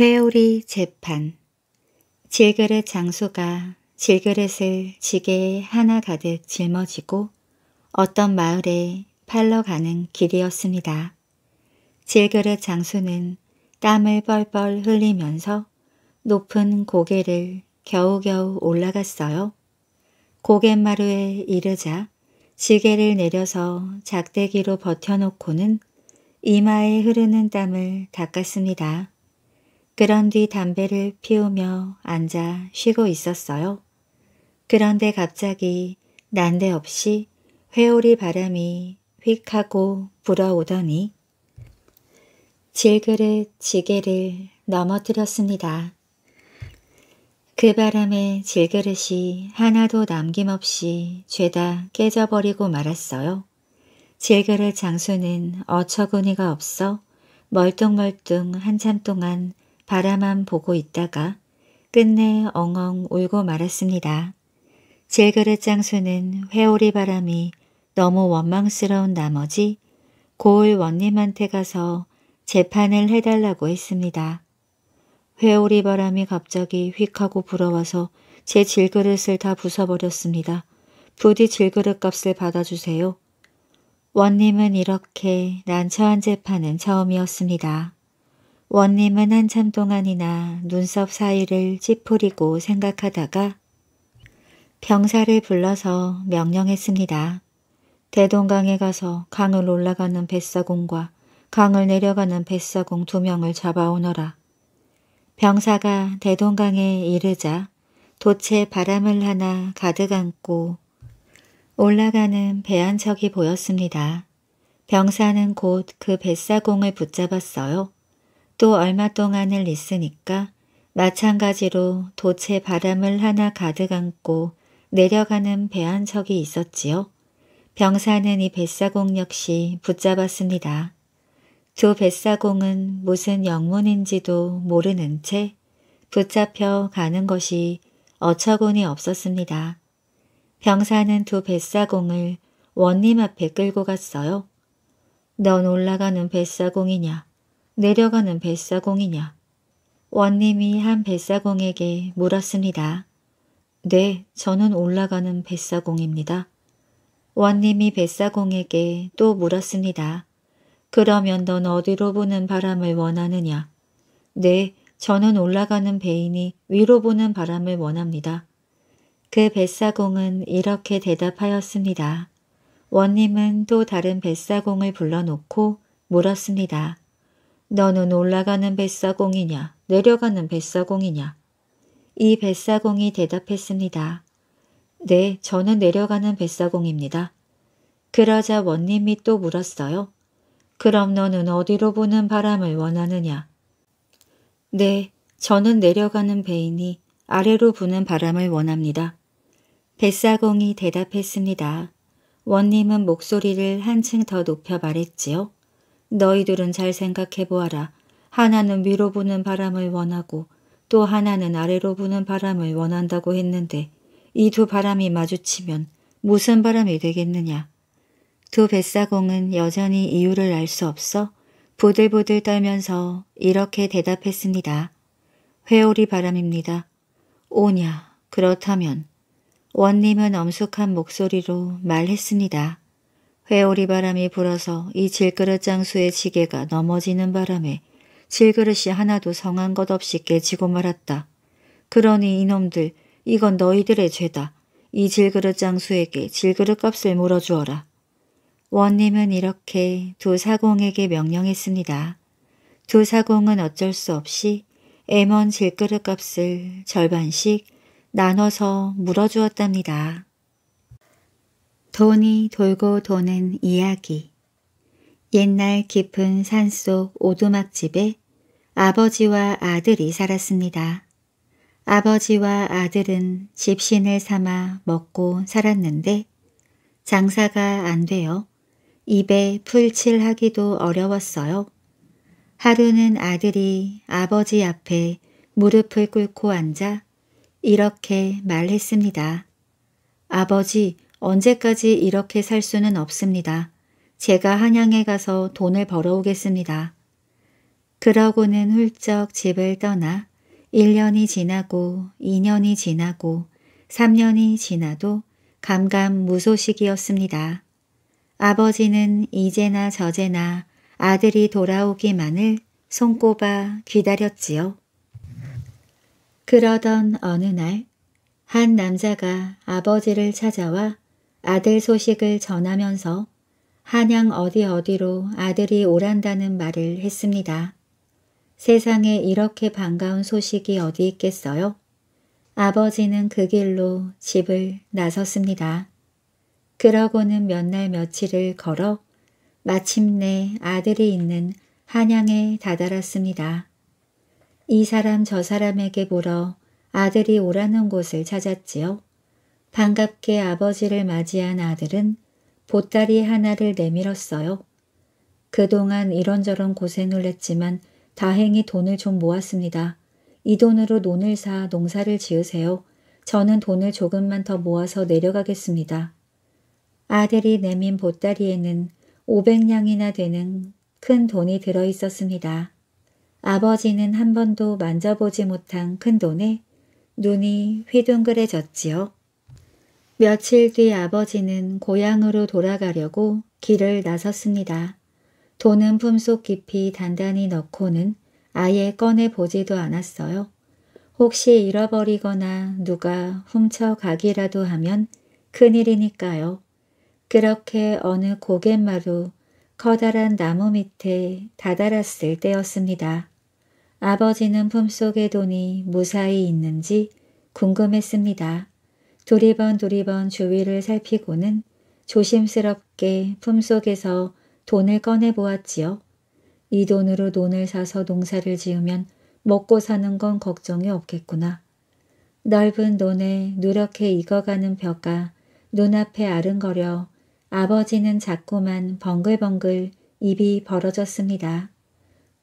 회오리 재판 질그릇 장수가 질그릇을 지게에 하나 가득 짊어지고 어떤 마을에 팔러 가는 길이었습니다. 질그릇 장수는 땀을 뻘뻘 흘리면서 높은 고개를 겨우겨우 올라갔어요. 고갯마루에 이르자 지게를 내려서 작대기로 버텨놓고는 이마에 흐르는 땀을 닦았습니다. 그런 뒤 담배를 피우며 앉아 쉬고 있었어요. 그런데 갑자기 난데없이 회오리 바람이 휙 하고 불어오더니 질그릇 지게를 넘어뜨렸습니다. 그 바람에 질그릇이 하나도 남김없이 죄다 깨져버리고 말았어요. 질그릇 장수는 어처구니가 없어 멀뚱멀뚱 한참 동안 바라만 보고 있다가 끝내 엉엉 울고 말았습니다. 질그릇 장수는 회오리 바람이 너무 원망스러운 나머지 고을 원님한테 가서 재판을 해달라고 했습니다. 회오리 바람이 갑자기 휙 하고 불어와서 제 질그릇을 다 부숴버렸습니다. 부디 질그릇 값을 받아주세요. 원님은 이렇게 난처한 재판은 처음이었습니다. 원님은 한참 동안이나 눈썹 사이를 찌푸리고 생각하다가 병사를 불러서 명령했습니다. 대동강에 가서 강을 올라가는 뱃사공과 강을 내려가는 뱃사공 두 명을 잡아오너라. 병사가 대동강에 이르자 도체 바람을 하나 가득 안고 올라가는 배 한 척이 보였습니다. 병사는 곧 그 뱃사공을 붙잡았어요. 또 얼마 동안을 있으니까 마찬가지로 도체 바람을 하나 가득 안고 내려가는 배 한척이 있었지요. 병사는 이 뱃사공 역시 붙잡았습니다. 두 뱃사공은 무슨 영문인지도 모르는 채 붙잡혀 가는 것이 어처구니 없었습니다. 병사는 두 뱃사공을 원님 앞에 끌고 갔어요. 넌 올라가는 뱃사공이냐? 내려가는 뱃사공이냐? 원님이 한 뱃사공에게 물었습니다. 네, 저는 올라가는 뱃사공입니다. 원님이 뱃사공에게 또 물었습니다. 그러면 넌 어디로 부는 바람을 원하느냐? 네, 저는 올라가는 배인이 위로 부는 바람을 원합니다. 그 뱃사공은 이렇게 대답하였습니다. 원님은 또 다른 뱃사공을 불러놓고 물었습니다. 너는 올라가는 뱃사공이냐 내려가는 뱃사공이냐 이 뱃사공이 대답했습니다. 네, 저는 내려가는 뱃사공입니다. 그러자 원님이 또 물었어요. 그럼 너는 어디로 부는 바람을 원하느냐? 네, 저는 내려가는 배이니 아래로 부는 바람을 원합니다. 뱃사공이 대답했습니다. 원님은 목소리를 한층 더 높여 말했지요. 너희들은 잘 생각해 보아라. 하나는 위로 부는 바람을 원하고 또 하나는 아래로 부는 바람을 원한다고 했는데 이 두 바람이 마주치면 무슨 바람이 되겠느냐. 두 뱃사공은 여전히 이유를 알 수 없어 부들부들 떨면서 이렇게 대답했습니다. 회오리 바람입니다. 오냐 그렇다면 원님은 엄숙한 목소리로 말했습니다. 회오리 바람이 불어서 이 질그릇 장수의 지게가 넘어지는 바람에 질그릇이 하나도 성한 것 없이 깨지고 말았다. 그러니 이놈들 이건 너희들의 죄다. 이 질그릇 장수에게 질그릇 값을 물어주어라. 원님은 이렇게 두 사공에게 명령했습니다. 두 사공은 어쩔 수 없이 M1 질그릇 값을 절반씩 나눠서 물어주었답니다. 돈이 돌고 도는 이야기 옛날 깊은 산속 오두막집에 아버지와 아들이 살았습니다. 아버지와 아들은 집신을 삼아 먹고 살았는데 장사가 안 되어 입에 풀칠하기도 어려웠어요. 하루는 아들이 아버지 앞에 무릎을 꿇고 앉아 이렇게 말했습니다. 아버지, 언제까지 이렇게 살 수는 없습니다. 제가 한양에 가서 돈을 벌어오겠습니다. 그러고는 훌쩍 집을 떠나 1년이 지나고 2년이 지나고 3년이 지나도 감감무소식이었습니다. 아버지는 이제나 저제나 아들이 돌아오기만을 손꼽아 기다렸지요. 그러던 어느 날 한 남자가 아버지를 찾아와 아들 소식을 전하면서 한양 어디 어디로 아들이 오란다는 말을 했습니다. 세상에 이렇게 반가운 소식이 어디 있겠어요? 아버지는 그 길로 집을 나섰습니다. 그러고는 몇 날 며칠을 걸어 마침내 아들이 있는 한양에 다다랐습니다. 이 사람 저 사람에게 물어 아들이 오라는 곳을 찾았지요. 반갑게 아버지를 맞이한 아들은 보따리 하나를 내밀었어요. 그동안 이런저런 고생을 했지만 다행히 돈을 좀 모았습니다. 이 돈으로 논을 사 농사를 지으세요. 저는 돈을 조금만 더 모아서 내려가겠습니다. 아들이 내민 보따리에는 500냥이나 되는 큰 돈이 들어 있었습니다. 아버지는 한 번도 만져보지 못한 큰 돈에 눈이 휘둥그레졌지요. 며칠 뒤 아버지는 고향으로 돌아가려고 길을 나섰습니다. 돈은 품속 깊이 단단히 넣고는 아예 꺼내보지도 않았어요. 혹시 잃어버리거나 누가 훔쳐가기라도 하면 큰일이니까요. 그렇게 어느 고갯마루 커다란 나무 밑에 다다랐을 때였습니다. 아버지는 품속의 돈이 무사히 있는지 궁금했습니다. 두리번두리번 주위를 살피고는 조심스럽게 품속에서 돈을 꺼내 보았지요. 이 돈으로 논을 사서 농사를 지으면 먹고 사는 건 걱정이 없겠구나. 넓은 논에 누렇게 익어가는 벼가 눈앞에 아른거려 아버지는 자꾸만 벙글벙글 입이 벌어졌습니다.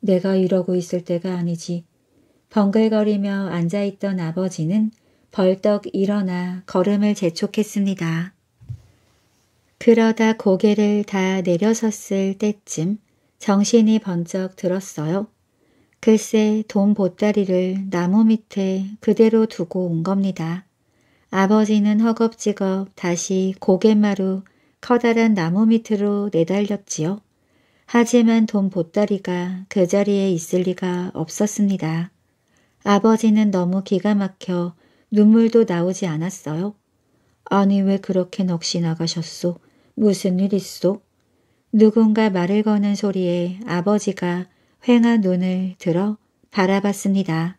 내가 이러고 있을 때가 아니지. 벙글거리며 앉아있던 아버지는 벌떡 일어나 걸음을 재촉했습니다. 그러다 고개를 다 내려섰을 때쯤 정신이 번쩍 들었어요. 글쎄 돈 보따리를 나무 밑에 그대로 두고 온 겁니다. 아버지는 허겁지겁 다시 고갯마루 커다란 나무 밑으로 내달렸지요. 하지만 돈 보따리가 그 자리에 있을 리가 없었습니다. 아버지는 너무 기가 막혀 눈물도 나오지 않았어요. 아니 왜 그렇게 넋이 나가셨소? 무슨 일 있소? 누군가 말을 거는 소리에 아버지가 횡한 눈을 들어 바라봤습니다.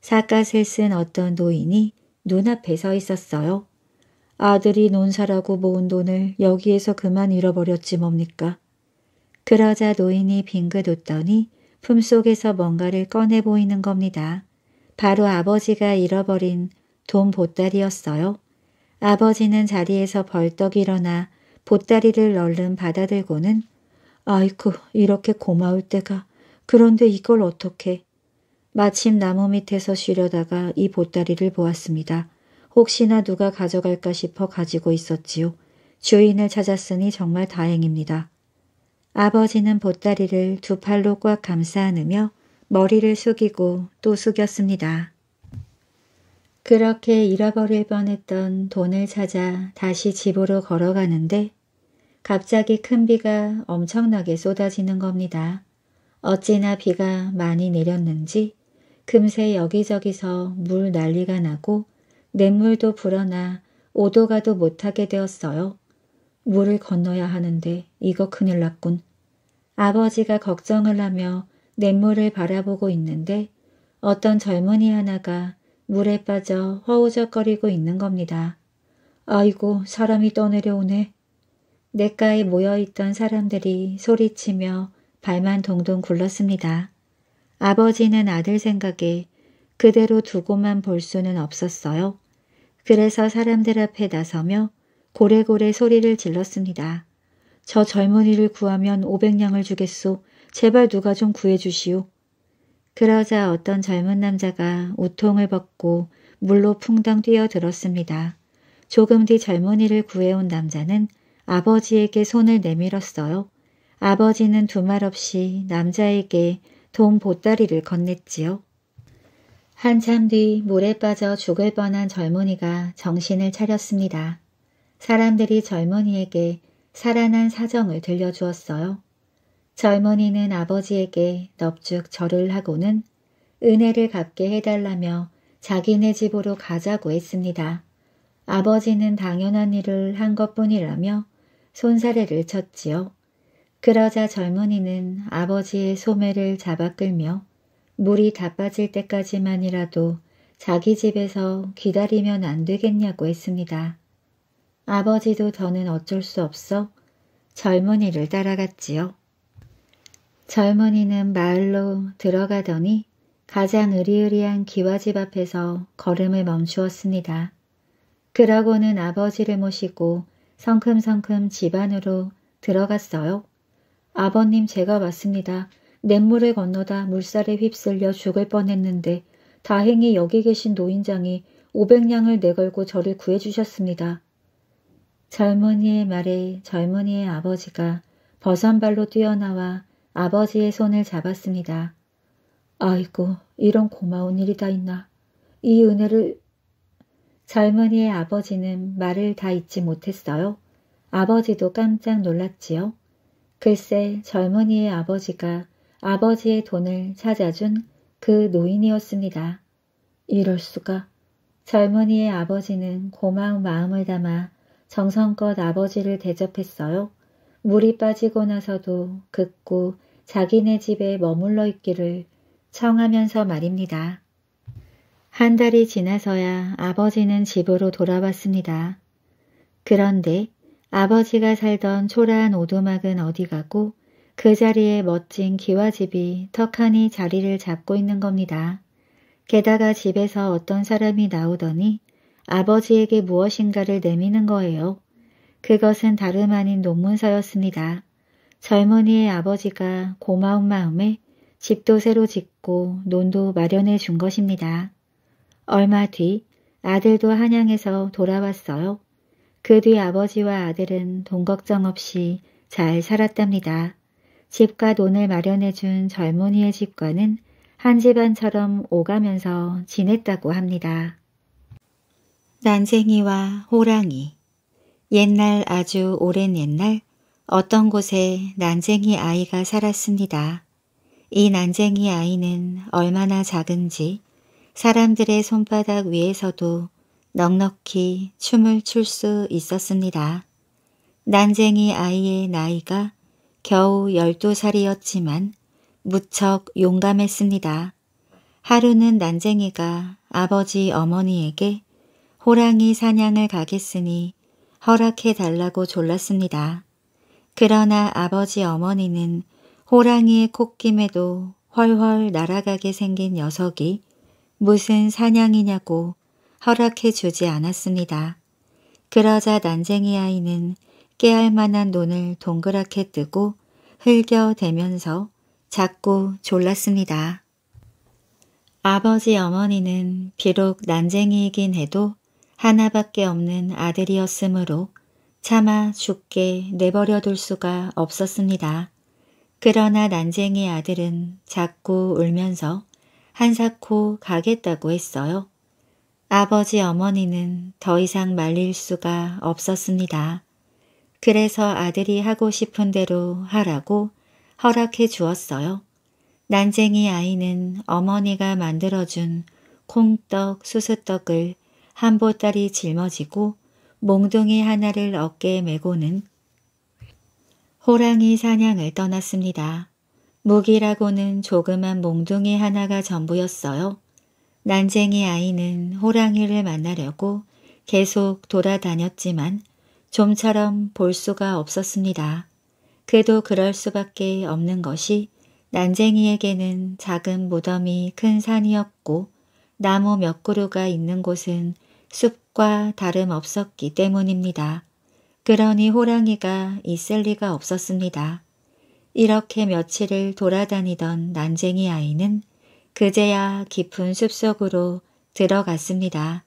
사갓을 쓴 어떤 노인이 눈앞에 서 있었어요. 아들이 논사라고 모은 돈을 여기에서 그만 잃어버렸지 뭡니까. 그러자 노인이 빙긋 웃더니 품속에서 뭔가를 꺼내 보이는 겁니다. 바로 아버지가 잃어버린 돈 보따리였어요. 아버지는 자리에서 벌떡 일어나 보따리를 얼른 받아들고는 아이쿠 이렇게 고마울 때가 그런데 이걸 어떻게 마침 나무 밑에서 쉬려다가 이 보따리를 보았습니다. 혹시나 누가 가져갈까 싶어 가지고 있었지요. 주인을 찾았으니 정말 다행입니다. 아버지는 보따리를 두 팔로 꽉 감싸 안으며 머리를 숙이고 또 숙였습니다. 그렇게 잃어버릴 뻔했던 돈을 찾아 다시 집으로 걸어가는데 갑자기 큰 비가 엄청나게 쏟아지는 겁니다. 어찌나 비가 많이 내렸는지 금세 여기저기서 물 난리가 나고 냇물도 불어나 오도가도 못하게 되었어요. 물을 건너야 하는데 이거 큰일 났군. 아버지가 걱정을 하며 냇물을 바라보고 있는데 어떤 젊은이 하나가 물에 빠져 허우적거리고 있는 겁니다. 아이고 사람이 떠내려오네. 냇가에 모여있던 사람들이 소리치며 발만 동동 굴렀습니다. 아버지는 아들 생각에 그대로 두고만 볼 수는 없었어요. 그래서 사람들 앞에 나서며 고래고래 소리를 질렀습니다. 저 젊은이를 구하면 500냥을 주겠소. 제발 누가 좀 구해주시오. 그러자 어떤 젊은 남자가 우통을 벗고 물로 풍덩 뛰어들었습니다. 조금 뒤 젊은이를 구해온 남자는 아버지에게 손을 내밀었어요. 아버지는 두 말 없이 남자에게 돈 보따리를 건넸지요. 한참 뒤 물에 빠져 죽을 뻔한 젊은이가 정신을 차렸습니다. 사람들이 젊은이에게 살아난 사정을 들려주었어요. 젊은이는 아버지에게 넙죽 절을 하고는 은혜를 갚게 해달라며 자기네 집으로 가자고 했습니다. 아버지는 당연한 일을 한 것뿐이라며 손사래를 쳤지요. 그러자 젊은이는 아버지의 소매를 잡아 끌며 물이 다 빠질 때까지만이라도 자기 집에서 기다리면 안 되겠냐고 했습니다. 아버지도 더는 어쩔 수 없어 젊은이를 따라갔지요. 젊은이는 마을로 들어가더니 가장 으리으리한 기와집 앞에서 걸음을 멈추었습니다. 그러고는 아버지를 모시고 성큼성큼 집 안으로 들어갔어요. 아버님 제가 왔습니다. 냇물을 건너다 물살에 휩쓸려 죽을 뻔했는데 다행히 여기 계신 노인장이 500냥을 내걸고 저를 구해주셨습니다. 젊은이의 말에 젊은이의 아버지가 버선발로 뛰어나와 아버지의 손을 잡았습니다. 아이고, 이런 고마운 일이 다 있나. 이 은혜를... 젊은이의 아버지는 말을 다 잊지 못했어요. 아버지도 깜짝 놀랐지요. 글쎄 젊은이의 아버지가 아버지의 돈을 찾아준 그 노인이었습니다. 이럴 수가. 젊은이의 아버지는 고마운 마음을 담아 정성껏 아버지를 대접했어요. 물이 빠지고 나서도 극고 자기네 집에 머물러 있기를 청하면서 말입니다. 한 달이 지나서야 아버지는 집으로 돌아왔습니다. 그런데 아버지가 살던 초라한 오두막은 어디 가고 그 자리에 멋진 기와집이 턱하니 자리를 잡고 있는 겁니다. 게다가 집에서 어떤 사람이 나오더니 아버지에게 무엇인가를 내미는 거예요. 그것은 다름 아닌 논문서였습니다. 젊은이의 아버지가 고마운 마음에 집도 새로 짓고 논도 마련해 준 것입니다. 얼마 뒤 아들도 한양에서 돌아왔어요. 그 뒤 아버지와 아들은 돈 걱정 없이 잘 살았답니다. 집과 논을 마련해 준 젊은이의 집과는 한 집안처럼 오가면서 지냈다고 합니다. 난쟁이와 호랑이 옛날 아주 오랜 옛날 어떤 곳에 난쟁이 아이가 살았습니다. 이 난쟁이 아이는 얼마나 작은지 사람들의 손바닥 위에서도 넉넉히 춤을 출 수 있었습니다. 난쟁이 아이의 나이가 겨우 12살이었지만 무척 용감했습니다. 하루는 난쟁이가 아버지 어머니에게 호랑이 사냥을 가겠으니 허락해 달라고 졸랐습니다. 그러나 아버지 어머니는 호랑이의 콧김에도 훨훨 날아가게 생긴 녀석이 무슨 사냥이냐고 허락해 주지 않았습니다. 그러자 난쟁이 아이는 깨알 만한 눈을 동그랗게 뜨고 흘겨대면서 자꾸 졸랐습니다. 아버지 어머니는 비록 난쟁이이긴 해도 하나밖에 없는 아들이었으므로 차마 죽게 내버려 둘 수가 없었습니다. 그러나 난쟁이 아들은 자꾸 울면서 한사코 가겠다고 했어요. 아버지 어머니는 더 이상 말릴 수가 없었습니다. 그래서 아들이 하고 싶은 대로 하라고 허락해 주었어요. 난쟁이 아이는 어머니가 만들어준 콩떡 수수떡을 한 보따리 짊어지고 몽둥이 하나를 어깨에 메고는 호랑이 사냥을 떠났습니다. 무기라고는 조그만 몽둥이 하나가 전부였어요. 난쟁이 아이는 호랑이를 만나려고 계속 돌아다녔지만 좀처럼 볼 수가 없었습니다. 그도 그럴 수밖에 없는 것이 난쟁이에게는 작은 무덤이 큰 산이었고 나무 몇 그루가 있는 곳은 숲과 다름없었기 때문입니다. 그러니 호랑이가 있을 리가 없었습니다. 이렇게 며칠을 돌아다니던 난쟁이 아이는 그제야 깊은 숲속으로 들어갔습니다.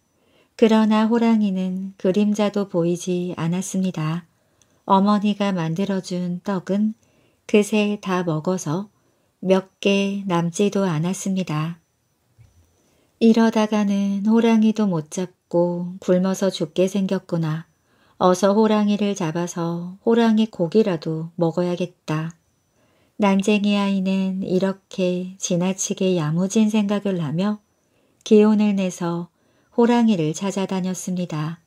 그러나 호랑이는 그림자도 보이지 않았습니다. 어머니가 만들어준 떡은 그새 다 먹어서 몇 개 남지도 않았습니다. 이러다가는 호랑이도 못 잡고 없고 굶어서 죽게 생겼구나. 어서 호랑이를 잡아서 호랑이 고기라도 먹어야겠다. 난쟁이 아이는 이렇게 지나치게 야무진 생각을 하며 기운을 내서 호랑이를 찾아다녔습니다.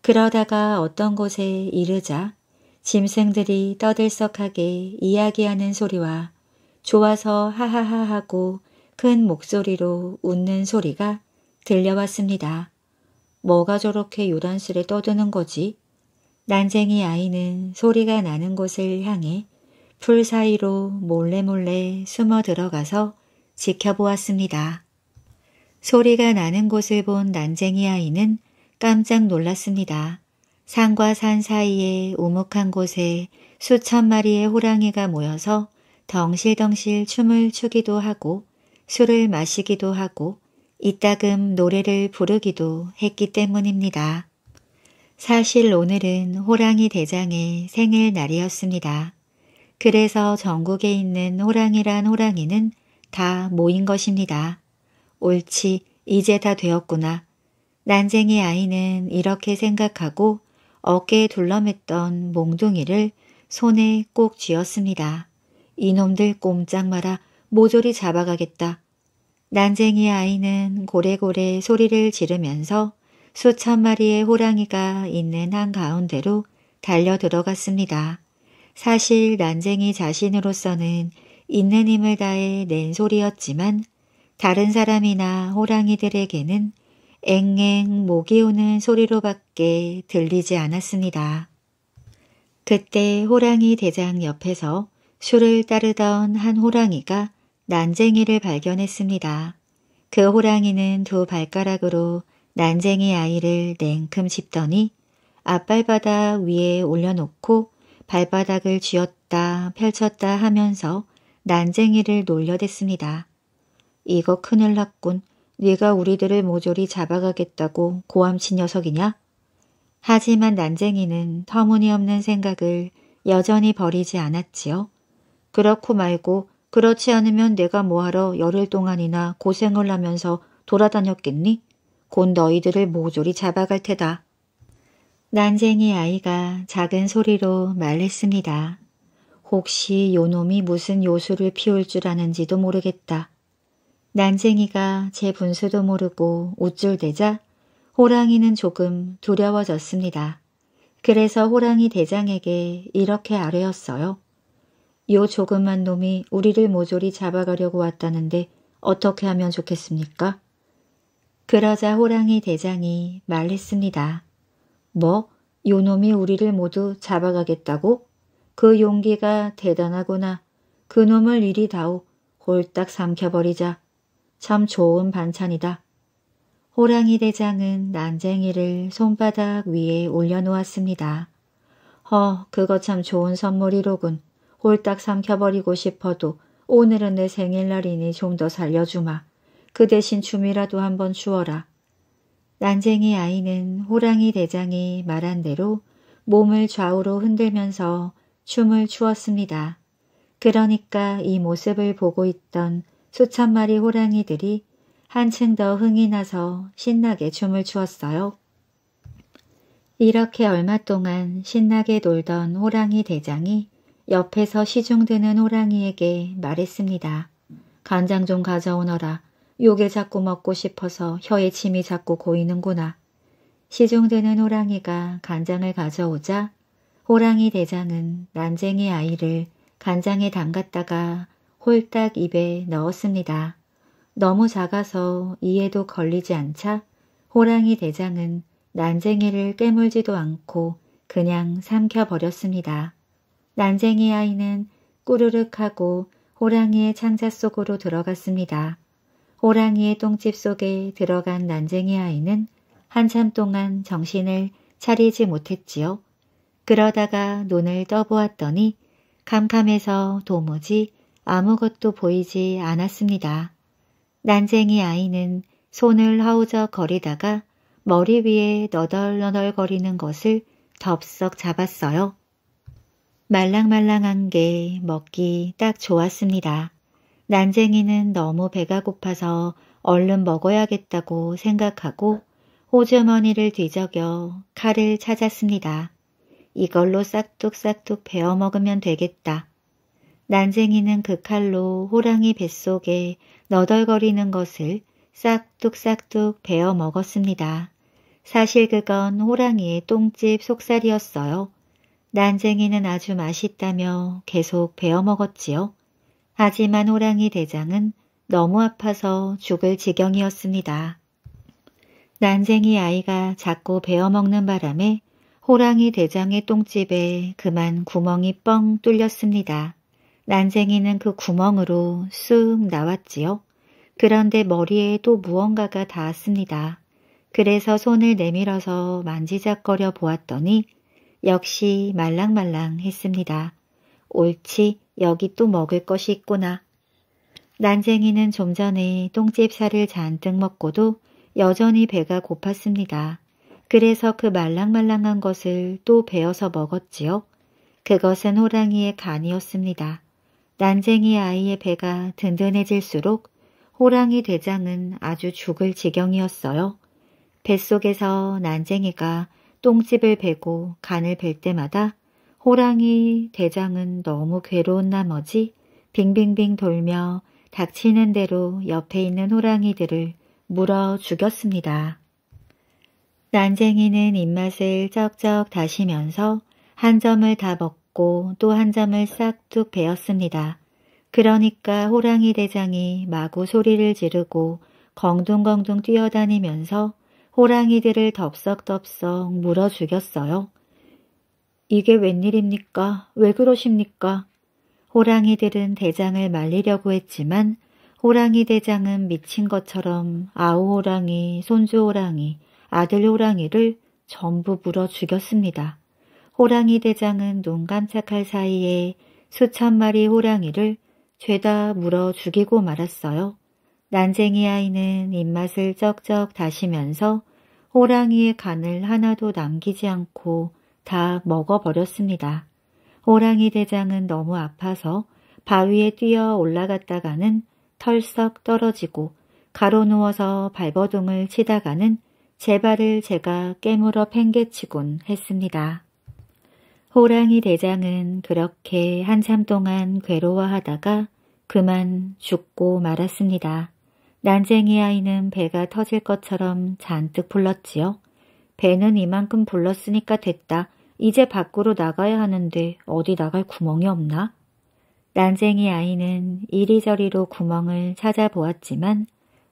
그러다가 어떤 곳에 이르자 짐승들이 떠들썩하게 이야기하는 소리와 좋아서 하하하 하고 큰 목소리로 웃는 소리가 들려왔습니다. 뭐가 저렇게 요란스레 떠드는 거지? 난쟁이 아이는 소리가 나는 곳을 향해 풀 사이로 몰래 몰래 숨어 들어가서 지켜보았습니다. 소리가 나는 곳을 본 난쟁이 아이는 깜짝 놀랐습니다. 산과 산 사이에 우묵한 곳에 수천 마리의 호랑이가 모여서 덩실덩실 춤을 추기도 하고 술을 마시기도 하고 이따금 노래를 부르기도 했기 때문입니다. 사실 오늘은 호랑이 대장의 생일 날이었습니다. 그래서 전국에 있는 호랑이란 호랑이는 다 모인 것입니다. 옳지, 이제 다 되었구나. 난쟁이 아이는 이렇게 생각하고 어깨에 둘러맸던 몽둥이를 손에 꼭 쥐었습니다. 이놈들 꼼짝 마라 모조리 잡아가겠다. 난쟁이 아이는 고래고래 소리를 지르면서 수천 마리의 호랑이가 있는 한가운데로 달려 들어갔습니다. 사실 난쟁이 자신으로서는 있는 힘을 다해 낸 소리였지만 다른 사람이나 호랑이들에게는 앵앵 목이 오는 소리로밖에 들리지 않았습니다. 그때 호랑이 대장 옆에서 술을 따르던 한 호랑이가 난쟁이를 발견했습니다. 그 호랑이는 두 발가락으로 난쟁이 아이를 냉큼 짚더니 앞발바닥 위에 올려놓고 발바닥을 쥐었다 펼쳤다 하면서 난쟁이를 놀려댔습니다. 이거 큰일 났군. 네가 우리들을 모조리 잡아가겠다고 고함친 녀석이냐? 하지만 난쟁이는 터무니없는 생각을 여전히 버리지 않았지요. 그렇고 말고 그렇지 않으면 내가 뭐하러 열흘 동안이나 고생을 하면서 돌아다녔겠니? 곧 너희들을 모조리 잡아갈 테다. 난쟁이 아이가 작은 소리로 말했습니다. 혹시 요놈이 무슨 요술을 피울 줄 아는지도 모르겠다. 난쟁이가 제 분수도 모르고 우쭐대자 호랑이는 조금 두려워졌습니다. 그래서 호랑이 대장에게 이렇게 아뢰었어요. 요 조그만 놈이 우리를 모조리 잡아가려고 왔다는데 어떻게 하면 좋겠습니까? 그러자 호랑이 대장이 말했습니다. 뭐? 요 놈이 우리를 모두 잡아가겠다고? 그 용기가 대단하구나. 그 놈을 이리 다오. 홀딱 삼켜버리자. 참 좋은 반찬이다. 호랑이 대장은 난쟁이를 손바닥 위에 올려놓았습니다. 허, 그거 참 좋은 선물이로군. 홀딱 삼켜버리고 싶어도 오늘은 내 생일날이니 좀 더 살려주마. 그 대신 춤이라도 한번 추어라. 난쟁이 아이는 호랑이 대장이 말한 대로 몸을 좌우로 흔들면서 춤을 추었습니다. 그러니까 이 모습을 보고 있던 수천 마리 호랑이들이 한층 더 흥이 나서 신나게 춤을 추었어요. 이렇게 얼마 동안 신나게 놀던 호랑이 대장이 옆에서 시중되는 호랑이에게 말했습니다. 간장 좀 가져오너라. 요게 자꾸 먹고 싶어서 혀에 침이 자꾸 고이는구나. 시중되는 호랑이가 간장을 가져오자 호랑이 대장은 난쟁이 아이를 간장에 담갔다가 홀딱 입에 넣었습니다. 너무 작아서 이에도 걸리지 않자 호랑이 대장은 난쟁이를 깨물지도 않고 그냥 삼켜버렸습니다. 난쟁이 아이는 꾸르륵하고 호랑이의 창자 속으로 들어갔습니다. 호랑이의 똥집 속에 들어간 난쟁이 아이는 한참 동안 정신을 차리지 못했지요. 그러다가 눈을 떠보았더니 캄캄해서 도무지 아무것도 보이지 않았습니다. 난쟁이 아이는 손을 허우적거리다가 머리 위에 너덜너덜거리는 것을 덥석 잡았어요. 말랑말랑한 게 먹기 딱 좋았습니다. 난쟁이는 너무 배가 고파서 얼른 먹어야겠다고 생각하고 호주머니를 뒤적여 칼을 찾았습니다. 이걸로 싹둑싹둑 베어 먹으면 되겠다. 난쟁이는 그 칼로 호랑이 뱃속에 너덜거리는 것을 싹둑싹둑 베어 먹었습니다. 사실 그건 호랑이의 똥집 속살이었어요. 난쟁이는 아주 맛있다며 계속 베어 먹었지요. 하지만 호랑이 대장은 너무 아파서 죽을 지경이었습니다. 난쟁이 아이가 자꾸 베어먹는 바람에 호랑이 대장의 똥집에 그만 구멍이 뻥 뚫렸습니다. 난쟁이는 그 구멍으로 쑥 나왔지요. 그런데 머리에 또 무언가가 닿았습니다. 그래서 손을 내밀어서 만지작거려 보았더니 역시 말랑말랑했습니다. 옳지 여기 또 먹을 것이 있구나. 난쟁이는 좀 전에 똥집살을 잔뜩 먹고도 여전히 배가 고팠습니다. 그래서 그 말랑말랑한 것을 또 베어서 먹었지요. 그것은 호랑이의 간이었습니다. 난쟁이 아이의 배가 든든해질수록 호랑이 대장은 아주 죽을 지경이었어요. 뱃속에서 난쟁이가 똥집을 베고 간을 벨 때마다 호랑이 대장은 너무 괴로운 나머지 빙빙빙 돌며 닥치는 대로 옆에 있는 호랑이들을 물어 죽였습니다. 난쟁이는 입맛을 쩍쩍 다시면서 한 점을 다 먹고 또 한 점을 싹둑 베었습니다. 그러니까 호랑이 대장이 마구 소리를 지르고 엉둥엉둥 뛰어다니면서 호랑이들을 덥석덥석 물어 죽였어요. 이게 웬일입니까? 왜 그러십니까? 호랑이들은 대장을 말리려고 했지만 호랑이 대장은 미친 것처럼 아우 호랑이, 손주 호랑이, 아들 호랑이를 전부 물어 죽였습니다. 호랑이 대장은 눈 깜짝할 사이에 수천 마리 호랑이를 죄다 물어 죽이고 말았어요. 난쟁이 아이는 입맛을 쩍쩍 다시면서 호랑이의 간을 하나도 남기지 않고 다 먹어버렸습니다. 호랑이 대장은 너무 아파서 바위에 뛰어 올라갔다가는 털썩 떨어지고 가로누워서 발버둥을 치다가는 제 발을 제가 깨물어 팽개치곤 했습니다. 호랑이 대장은 그렇게 한참 동안 괴로워하다가 그만 죽고 말았습니다. 난쟁이 아이는 배가 터질 것처럼 잔뜩 불렀지요. 배는 이만큼 불렀으니까 됐다. 이제 밖으로 나가야 하는데 어디 나갈 구멍이 없나? 난쟁이 아이는 이리저리로 구멍을 찾아보았지만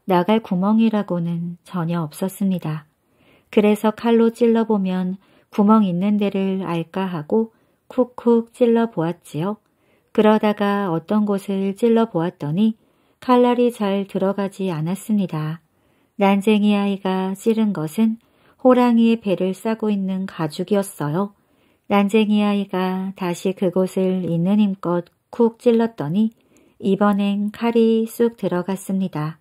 나갈 구멍이라고는 전혀 없었습니다. 그래서 칼로 찔러보면 구멍 있는 데를 알까 하고 쿡쿡 찔러보았지요. 그러다가 어떤 곳을 찔러보았더니 칼날이 잘 들어가지 않았습니다. 난쟁이 아이가 찌른 것은 호랑이의 배를 싸고 있는 가죽이었어요. 난쟁이 아이가 다시 그곳을 있는 힘껏 쿡 찔렀더니 이번엔 칼이 쑥 들어갔습니다.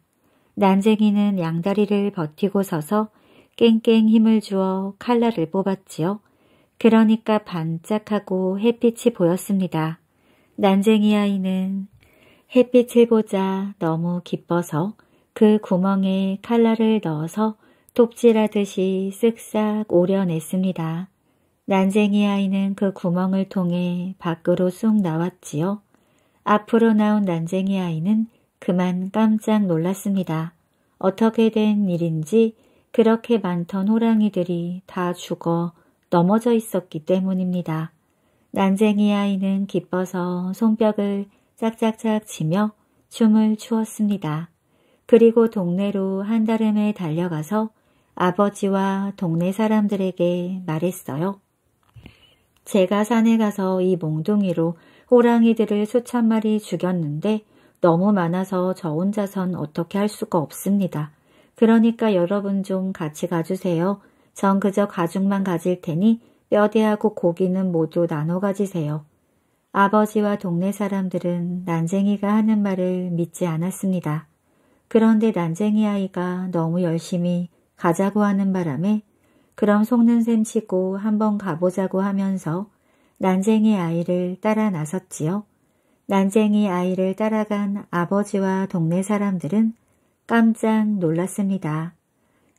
난쟁이는 양다리를 버티고 서서 깽깽 힘을 주어 칼날을 뽑았지요. 그러니까 반짝하고 햇빛이 보였습니다. 난쟁이 아이는 햇빛을 보자 너무 기뻐서 그 구멍에 칼날을 넣어서 톱질하듯이 쓱싹 오려냈습니다. 난쟁이 아이는 그 구멍을 통해 밖으로 쑥 나왔지요. 앞으로 나온 난쟁이 아이는 그만 깜짝 놀랐습니다. 어떻게 된 일인지 그렇게 많던 호랑이들이 다 죽어 넘어져 있었기 때문입니다. 난쟁이 아이는 기뻐서 손뼉을 짝짝짝 치며 춤을 추었습니다. 그리고 동네로 한달음에 달려가서 아버지와 동네 사람들에게 말했어요. 제가 산에 가서 이 몽둥이로 호랑이들을 수천 마리 죽였는데 너무 많아서 저 혼자선 어떻게 할 수가 없습니다. 그러니까 여러분 좀 같이 가주세요. 전 그저 가죽만 가질 테니 뼈대하고 고기는 모두 나눠 가지세요. 아버지와 동네 사람들은 난쟁이가 하는 말을 믿지 않았습니다. 그런데 난쟁이 아이가 너무 열심히 가자고 하는 바람에 그럼 속는 셈 치고 한번 가보자고 하면서 난쟁이 아이를 따라 나섰지요. 난쟁이 아이를 따라간 아버지와 동네 사람들은 깜짝 놀랐습니다.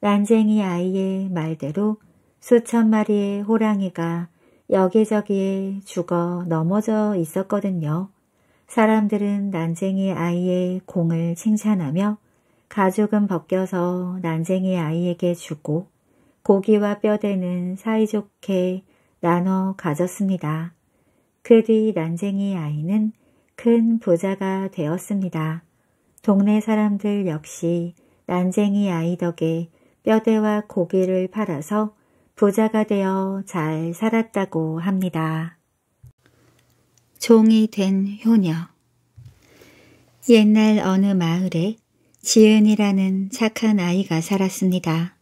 난쟁이 아이의 말대로 수천 마리의 호랑이가 여기저기에 죽어 넘어져 있었거든요. 사람들은 난쟁이 아이의 공을 칭찬하며 가죽은 벗겨서 난쟁이 아이에게 주고 고기와 뼈대는 사이좋게 나눠 가졌습니다. 그 뒤 난쟁이 아이는 큰 부자가 되었습니다. 동네 사람들 역시 난쟁이 아이 덕에 뼈대와 고기를 팔아서 부자가 되어 잘 살았다고 합니다. 종이 된 효녀 옛날 어느 마을에 지은이라는 착한 아이가 살았습니다.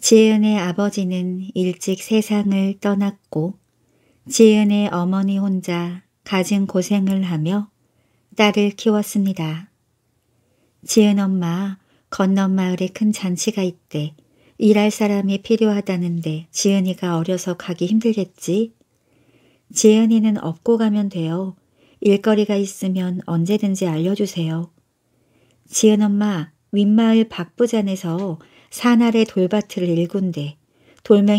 지은의 아버지는 일찍 세상을 떠났고 지은의 어머니 혼자 가진 고생을 하며 딸을 키웠습니다. 지은 엄마 건넌 마을에 큰 잔치가 있대 일할 사람이 필요하다는데 지은이가 어려서 가기 힘들겠지? 지은이는 업고 가면 돼요. 일거리가 있으면 언제든지 알려주세요. 지은 엄마, 윗마을 박부잔에서 산아래 돌밭을 일군데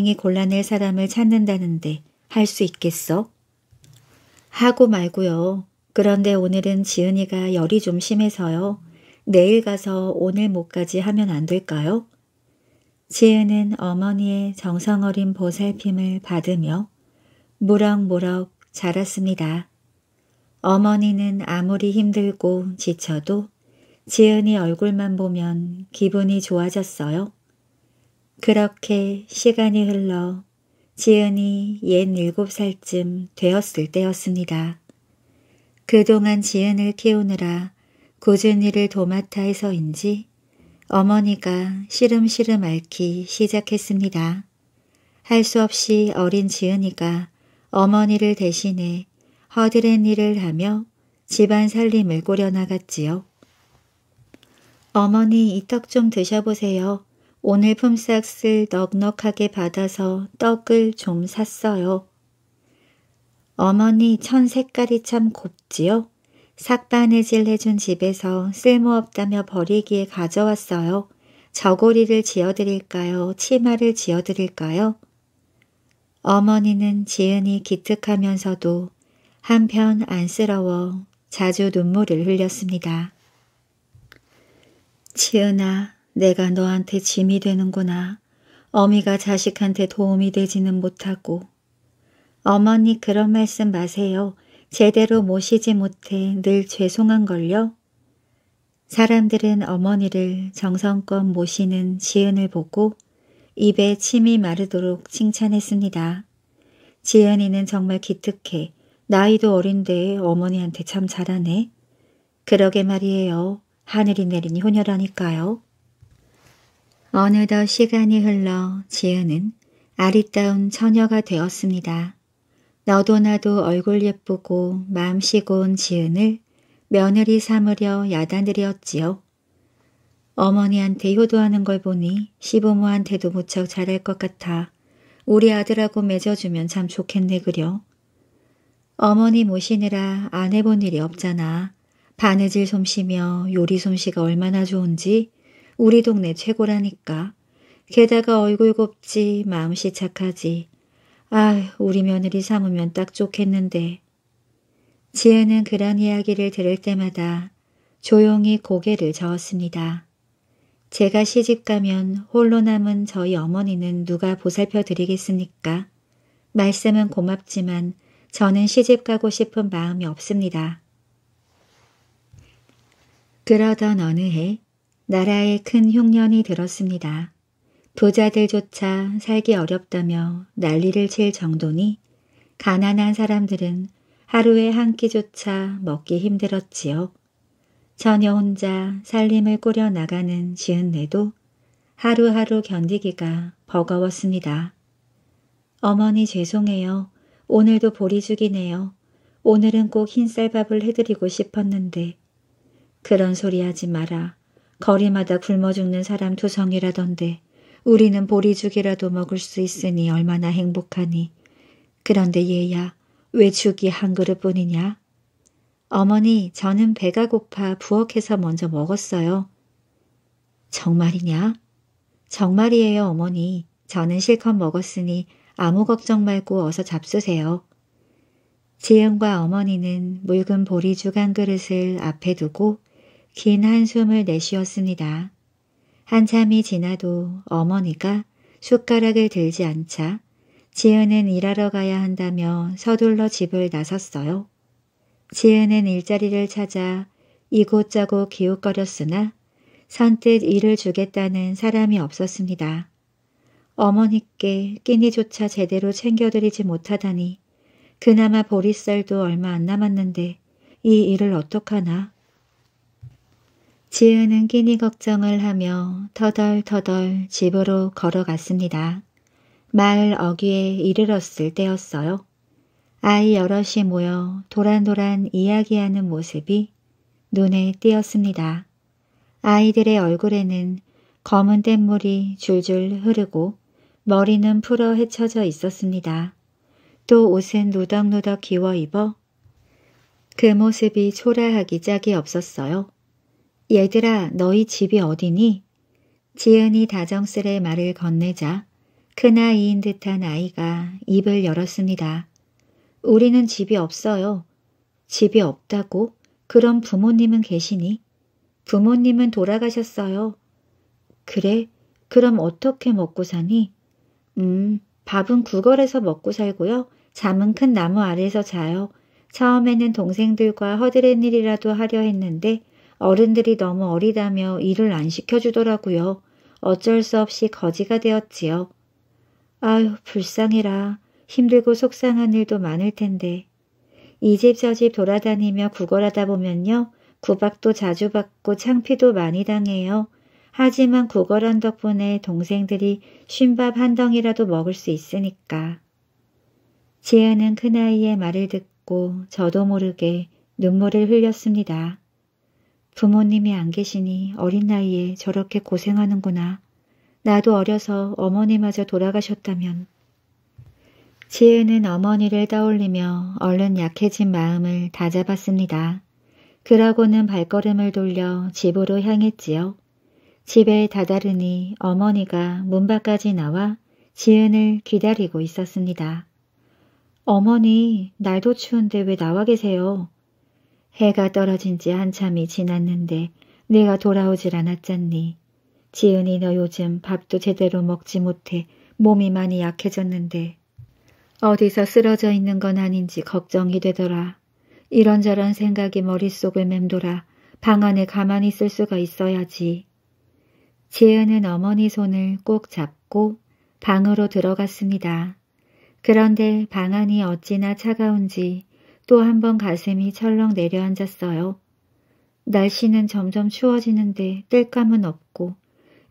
돌멩이 골라낼 사람을 찾는다는데 할 수 있겠어? 하고 말고요. 그런데 오늘은 지은이가 열이 좀 심해서요. 내일 가서 오늘 못까지 하면 안 될까요? 지은은 어머니의 정성어린 보살핌을 받으며 무럭무럭 자랐습니다. 어머니는 아무리 힘들고 지쳐도 지은이 얼굴만 보면 기분이 좋아졌어요. 그렇게 시간이 흘러 지은이 옛 7살쯤 되었을 때였습니다. 그동안 지은을 키우느라 꾸준히를 도맡아 해서인지 어머니가 시름시름 앓기 시작했습니다. 할 수 없이 어린 지은이가 어머니를 대신해 허드렛 일을 하며 집안 살림을 꾸려나갔지요. 어머니 이 떡 좀 드셔보세요. 오늘 품삯을 넉넉하게 받아서 떡을 좀 샀어요. 어머니 천 색깔이 참 곱지요? 삭바느질 해준 집에서 쓸모없다며 버리기에 가져왔어요. 저고리를 지어드릴까요? 치마를 지어드릴까요? 어머니는 지은이 기특하면서도 한편 안쓰러워 자주 눈물을 흘렸습니다. 지은아, 내가 너한테 짐이 되는구나. 어미가 자식한테 도움이 되지는 못하고. 어머니 그런 말씀 마세요. 제대로 모시지 못해 늘 죄송한걸요. 사람들은 어머니를 정성껏 모시는 지은을 보고 입에 침이 마르도록 칭찬했습니다. 지은이는 정말 기특해. 나이도 어린데 어머니한테 참 잘하네. 그러게 말이에요. 하늘이 내린 혼혈하니까요. 어느덧 시간이 흘러 지은은 아리따운 처녀가 되었습니다. 너도 나도 얼굴 예쁘고 마음 시고운 지은을 며느리 삼으려 야단들이었지요. 어머니한테 효도하는 걸 보니 시부모한테도 무척 잘할 것 같아 우리 아들하고 맺어주면 참 좋겠네 그려. 어머니 모시느라 안 해본 일이 없잖아. 바느질 솜씨며 요리 솜씨가 얼마나 좋은지 우리 동네 최고라니까. 게다가 얼굴 곱지 마음씨 착하지. 아, 우리 며느리 삼으면 딱 좋겠는데. 지혜는 그런 이야기를 들을 때마다 조용히 고개를 저었습니다. 제가 시집 가면 홀로 남은 저희 어머니는 누가 보살펴 드리겠습니까? 말씀은 고맙지만 저는 시집 가고 싶은 마음이 없습니다. 그러던 어느 해 나라에 큰 흉년이 들었습니다. 부자들조차 살기 어렵다며 난리를 칠 정도니 가난한 사람들은 하루에 한 끼조차 먹기 힘들었지요. 전혀 혼자 살림을 꾸려 나가는 지은내도 하루하루 견디기가 버거웠습니다. 어머니 죄송해요. 오늘도 보리죽이네요. 오늘은 꼭 흰쌀밥을 해드리고 싶었는데. 그런 소리 하지 마라. 거리마다 굶어 죽는 사람 투성이라던데. 우리는 보리죽이라도 먹을 수 있으니 얼마나 행복하니. 그런데 얘야, 왜 죽이 한 그릇뿐이냐? 어머니, 저는 배가 고파 부엌에서 먼저 먹었어요. 정말이냐? 정말이에요, 어머니. 저는 실컷 먹었으니 아무 걱정 말고 어서 잡수세요. 지영과 어머니는 묽은 보리죽 한 그릇을 앞에 두고 긴 한숨을 내쉬었습니다. 한참이 지나도 어머니가 숟가락을 들지 않자 지은은 일하러 가야 한다며 서둘러 집을 나섰어요. 지은은 일자리를 찾아 이곳저곳 기웃거렸으나 선뜻 일을 주겠다는 사람이 없었습니다. 어머니께 끼니조차 제대로 챙겨드리지 못하다니 그나마 보리쌀도 얼마 안 남았는데 이 일을 어떡하나 지은은 끼니 걱정을 하며 터덜터덜 집으로 걸어갔습니다. 마을 어귀에 이르렀을 때였어요. 아이 여럿이 모여 도란도란 이야기하는 모습이 눈에 띄었습니다. 아이들의 얼굴에는 검은 뗏물이 줄줄 흐르고 머리는 풀어 헤쳐져 있었습니다. 또 옷은 누덕누덕 기워 입어 그 모습이 초라하기 짝이 없었어요. 얘들아, 너희 집이 어디니? 지은이 다정스레 말을 건네자 큰아이인 듯한 아이가 입을 열었습니다. 우리는 집이 없어요. 집이 없다고? 그럼 부모님은 계시니? 부모님은 돌아가셨어요. 그래? 그럼 어떻게 먹고 사니? 음, 밥은 구걸해서 먹고 살고요. 잠은 큰 나무 아래서 자요. 처음에는 동생들과 허드렛 일이라도 하려 했는데 어른들이 너무 어리다며 일을 안 시켜주더라고요. 어쩔 수 없이 거지가 되었지요. 아휴 불쌍해라. 힘들고 속상한 일도 많을 텐데. 이 집 저 집 돌아다니며 구걸하다 보면요. 구박도 자주 받고 창피도 많이 당해요. 하지만 구걸한 덕분에 동생들이 쉰밥 한 덩이라도 먹을 수 있으니까. 지은은 큰아이의 말을 듣고 저도 모르게 눈물을 흘렸습니다. 부모님이 안 계시니 어린 나이에 저렇게 고생하는구나. 나도 어려서 어머니마저 돌아가셨다면. 지혜는 어머니를 떠올리며 얼른 약해진 마음을 다잡았습니다. 그러고는 발걸음을 돌려 집으로 향했지요. 집에 다다르니 어머니가 문 밖까지 나와 지은을 기다리고 있었습니다. 어머니, 날도 추운데 왜 나와 계세요? 해가 떨어진 지 한참이 지났는데 내가 돌아오질 않았잖니. 지은이 너 요즘 밥도 제대로 먹지 못해 몸이 많이 약해졌는데 어디서 쓰러져 있는 건 아닌지 걱정이 되더라. 이런저런 생각이 머릿속을 맴돌아 방 안에 가만히 있을 수가 있어야지. 지은은 어머니 손을 꼭 잡고 방으로 들어갔습니다. 그런데 방 안이 어찌나 차가운지 또한번 가슴이 철렁 내려앉았어요. 날씨는 점점 추워지는데 땔감은 없고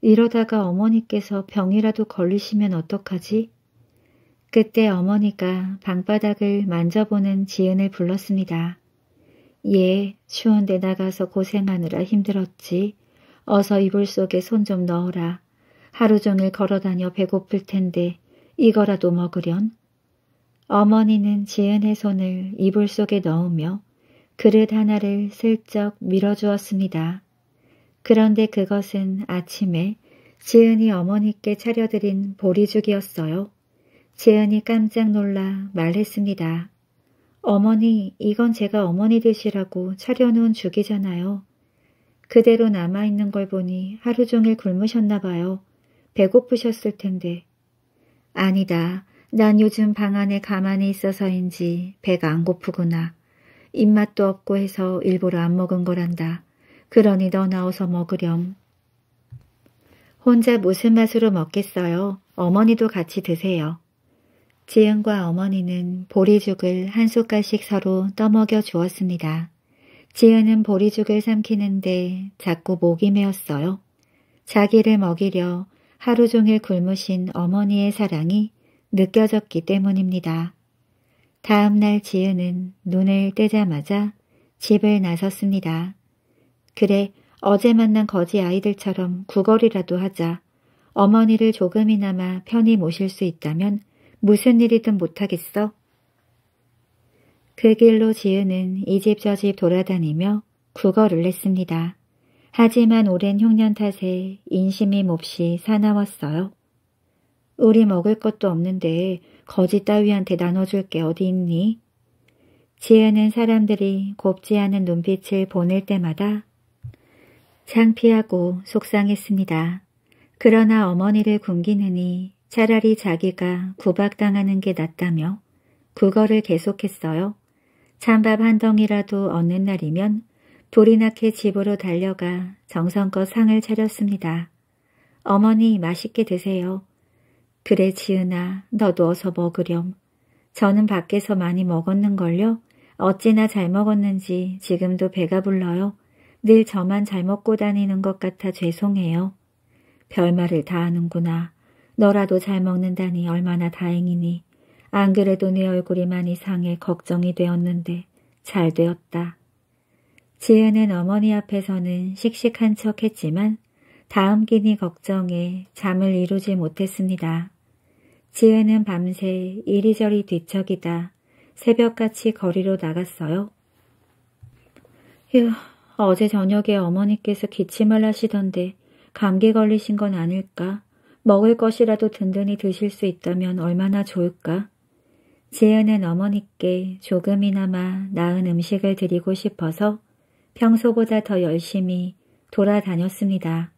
이러다가 어머니께서 병이라도 걸리시면 어떡하지? 그때 어머니가 방바닥을 만져보는 지은을 불렀습니다. 예, 추운데 나가서 고생하느라 힘들었지. 어서 이불 속에 손 좀 넣어라. 하루 종일 걸어다녀 배고플 텐데 이거라도 먹으련? 어머니는 지은의 손을 이불 속에 넣으며 그릇 하나를 슬쩍 밀어주었습니다. 그런데 그것은 아침에 지은이 어머니께 차려드린 보리죽이었어요. 지은이 깜짝 놀라 말했습니다. 어머니, 이건 제가 어머니 드시라고 차려놓은 죽이잖아요. 그대로 남아있는 걸 보니 하루 종일 굶으셨나 봐요. 배고프셨을 텐데. 아니다. 난 요즘 방 안에 가만히 있어서인지 배가 안 고프구나. 입맛도 없고 해서 일부러 안 먹은 거란다. 그러니 너 나와서 먹으렴. 혼자 무슨 맛으로 먹겠어요? 어머니도 같이 드세요. 지은과 어머니는 보리죽을 한 숟갈씩 서로 떠먹여 주었습니다. 지은은 보리죽을 삼키는데 자꾸 목이 메었어요. 자기를 먹이려 하루 종일 굶으신 어머니의 사랑이 느껴졌기 때문입니다. 다음 날 지은은 눈을 뜨자마자 집을 나섰습니다. 그래 어제 만난 거지 아이들처럼 구걸이라도 하자. 어머니를 조금이나마 편히 모실 수 있다면 무슨 일이든 못하겠어? 그 길로 지은은 이 집 저 집 돌아다니며 구걸을 했습니다. 하지만 오랜 흉년 탓에 인심이 몹시 사나웠어요. 우리 먹을 것도 없는데 거지 따위한테 나눠줄 게 어디 있니? 지혜는 사람들이 곱지 않은 눈빛을 보낼 때마다 창피하고 속상했습니다. 그러나 어머니를 굶기느니 차라리 자기가 구박당하는 게 낫다며 그거를 계속했어요. 찬밥 한 덩이라도 얻는 날이면 불이 나게 집으로 달려가 정성껏 상을 차렸습니다. 어머니 맛있게 드세요. 그래 지은아 너도 어서 먹으렴. 저는 밖에서 많이 먹었는걸요. 어찌나 잘 먹었는지 지금도 배가 불러요. 늘 저만 잘 먹고 다니는 것 같아 죄송해요. 별말을 다 하는구나. 너라도 잘 먹는다니 얼마나 다행이니. 안 그래도 네 얼굴이 많이 상해 걱정이 되었는데 잘 되었다. 지은은 어머니 앞에서는 씩씩한 척 했지만 다음 기니 걱정에 잠을 이루지 못했습니다. 지혜는 밤새 이리저리 뒤척이다 새벽같이 거리로 나갔어요. 휴, 어제 저녁에 어머니께서 기침을 하시던데 감기 걸리신 건 아닐까? 먹을 것이라도 든든히 드실 수 있다면 얼마나 좋을까? 지혜는 어머니께 조금이나마 나은 음식을 드리고 싶어서 평소보다 더 열심히 돌아다녔습니다.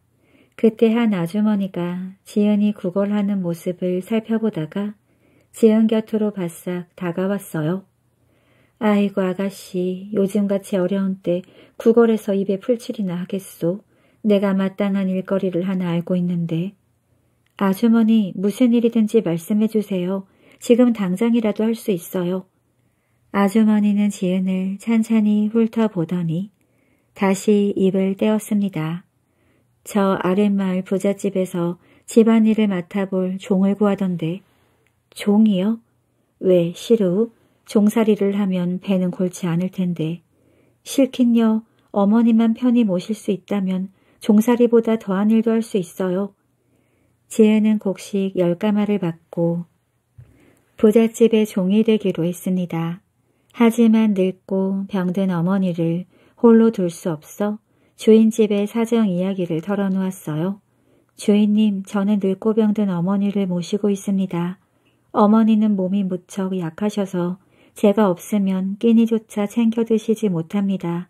그때 한 아주머니가 지은이 구걸하는 모습을 살펴보다가 지은 곁으로 바싹 다가왔어요. 아이고 아가씨 요즘같이 어려운 때 구걸해서 입에 풀칠이나 하겠소. 내가 마땅한 일거리를 하나 알고 있는데. 아주머니 무슨 일이든지 말씀해 주세요. 지금 당장이라도 할 수 있어요. 아주머니는 지은을 찬찬히 훑어보더니 다시 입을 떼었습니다. 저 아랫마을 부잣집에서 집안일을 맡아볼 종을 구하던데 종이요? 왜 시루 종살이를 하면 배는 골치 않을 텐데 싫긴요 어머니만 편히 모실 수 있다면 종살이보다 더한 일도 할 수 있어요. 지혜는 곡식 열가마를 받고 부잣집의 종이 되기로 했습니다. 하지만 늙고 병든 어머니를 홀로 둘 수 없어 주인집의 사정 이야기를 털어놓았어요. 주인님, 저는 늙고 병든 어머니를 모시고 있습니다. 어머니는 몸이 무척 약하셔서 제가 없으면 끼니조차 챙겨 드시지 못합니다.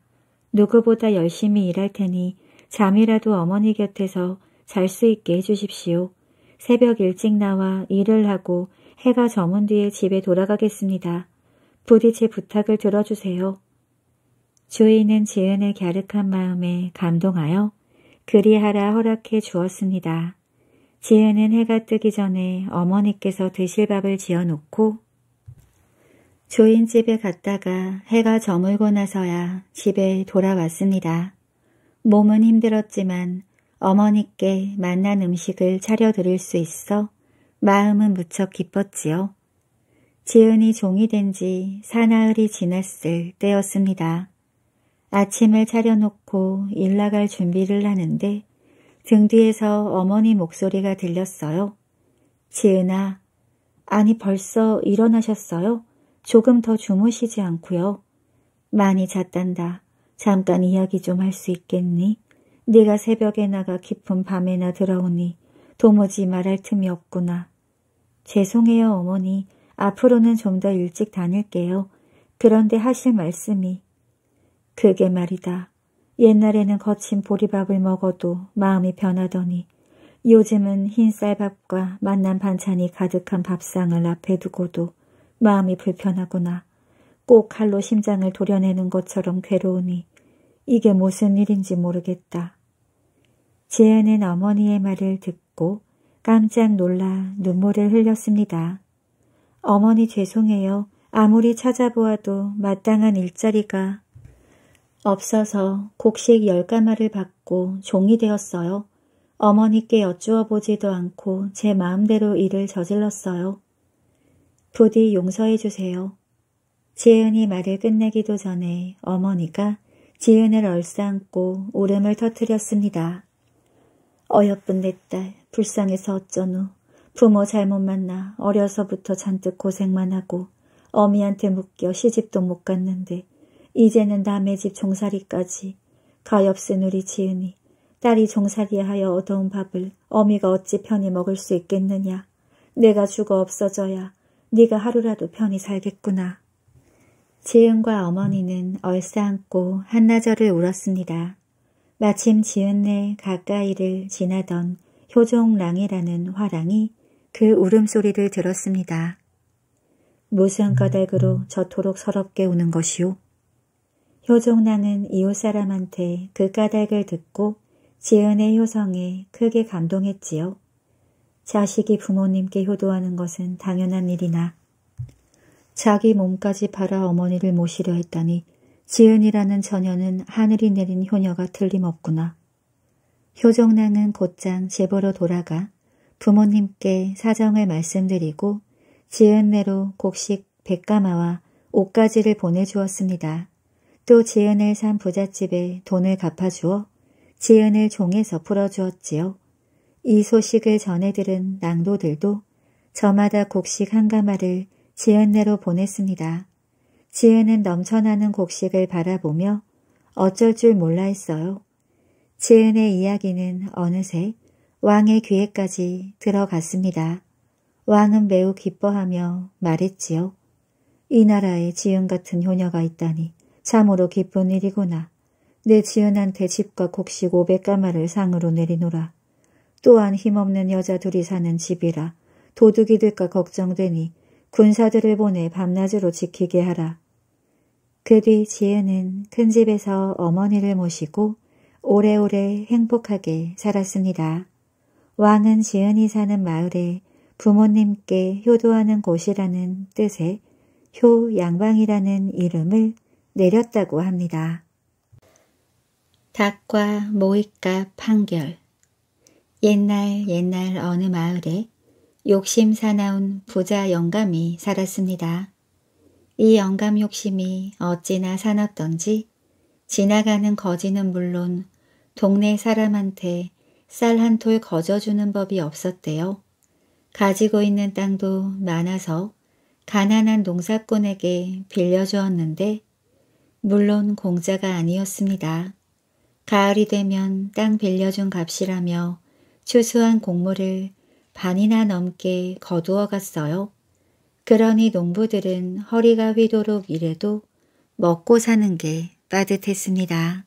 누구보다 열심히 일할 테니 잠이라도 어머니 곁에서 잘 수 있게 해주십시오. 새벽 일찍 나와 일을 하고 해가 저문 뒤에 집에 돌아가겠습니다. 부디 제 부탁을 들어주세요. 주인은 지은의 갸륵한 마음에 감동하여 그리하라 허락해 주었습니다. 지은은 해가 뜨기 전에 어머니께서 드실 밥을 지어놓고 주인 집에 갔다가 해가 저물고 나서야 집에 돌아왔습니다. 몸은 힘들었지만 어머니께 맛난 음식을 차려드릴 수 있어 마음은 무척 기뻤지요. 지은이 종이 된 지 사나흘이 지났을 때였습니다. 아침을 차려놓고 일 나갈 준비를 하는데 등 뒤에서 어머니 목소리가 들렸어요. 지은아, 아니 벌써 일어나셨어요? 조금 더 주무시지 않고요. 많이 잤단다. 잠깐 이야기 좀 할 수 있겠니? 네가 새벽에 나가 깊은 밤에나 들어오니 도무지 말할 틈이 없구나. 죄송해요 어머니. 앞으로는 좀 더 일찍 다닐게요. 그런데 하실 말씀이 그게 말이다. 옛날에는 거친 보리밥을 먹어도 마음이 변하더니 요즘은 흰쌀밥과 만난 반찬이 가득한 밥상을 앞에 두고도 마음이 불편하구나. 꼭 칼로 심장을 도려내는 것처럼 괴로우니 이게 무슨 일인지 모르겠다. 지혜는 어머니의 말을 듣고 깜짝 놀라 눈물을 흘렸습니다. 어머니 죄송해요. 아무리 찾아보아도 마땅한 일자리가 없어서 곡식 열가마를 받고 종이 되었어요. 어머니께 여쭈어 보지도 않고 제 마음대로 일을 저질렀어요. 부디 용서해 주세요. 지은이 말을 끝내기도 전에 어머니가 지은을 얼싸안고 울음을 터뜨렸습니다. 어여쁜 내 딸, 불쌍해서 어쩌노. 부모 잘못 만나 어려서부터 잔뜩 고생만 하고 어미한테 묶여 시집도 못 갔는데 이제는 남의 집종살이까지 가엾은 우리 지은이 딸이 종살이에 하여 얻어온 밥을 어미가 어찌 편히 먹을 수 있겠느냐. 내가 죽어 없어져야 네가 하루라도 편히 살겠구나. 지은과 어머니는 얼싸안고 한나절을 울었습니다. 마침 지은네 가까이를 지나던 효종랑이라는 화랑이 그 울음소리를 들었습니다. 무슨 까닭으로 저토록 서럽게 우는 것이오? 효종랑은 이웃 사람한테 그 까닭을 듣고 지은의 효성에 크게 감동했지요. 자식이 부모님께 효도하는 것은 당연한 일이나 자기 몸까지 팔아 어머니를 모시려 했다니 지은이라는 처녀는 하늘이 내린 효녀가 틀림없구나. 효종랑은 곧장 집으로 돌아가 부모님께 사정을 말씀드리고 지은내로 곡식 백가마와 옷가지를 보내주었습니다. 또 지은을 산 부잣집에 돈을 갚아주어 지은을 종에서 풀어주었지요. 이 소식을 전해 들은 낭도들도 저마다 곡식 한 가마를 지은내로 보냈습니다. 지은은 넘쳐나는 곡식을 바라보며 어쩔 줄 몰라 했어요. 지은의 이야기는 어느새 왕의 귀에까지 들어갔습니다. 왕은 매우 기뻐하며 말했지요. 이 나라에 지은 같은 효녀가 있다니 참으로 기쁜 일이구나. 내 지은한테 집과 곡식 500가마를 상으로 내리노라. 또한 힘없는 여자 둘이 사는 집이라 도둑이 될까 걱정되니 군사들을 보내 밤낮으로 지키게 하라. 그 뒤 지은은 큰 집에서 어머니를 모시고 오래오래 행복하게 살았습니다. 왕은 지은이 사는 마을에 부모님께 효도하는 곳이라는 뜻의 효양방이라는 이름을 내렸다고 합니다. 닭과 모의값 판결 옛날 옛날 어느 마을에 욕심 사나운 부자 영감이 살았습니다. 이 영감 욕심이 어찌나 사납던지 지나가는 거지는 물론 동네 사람한테 쌀 한 톨 거저주는 법이 없었대요. 가지고 있는 땅도 많아서 가난한 농사꾼에게 빌려주었는데 물론 공짜가 아니었습니다. 가을이 되면 땅 빌려준 값이라며 추수한 곡물을 반이나 넘게 거두어 갔어요. 그러니 농부들은 허리가 휘도록 일해도 먹고 사는 게 빠듯했습니다.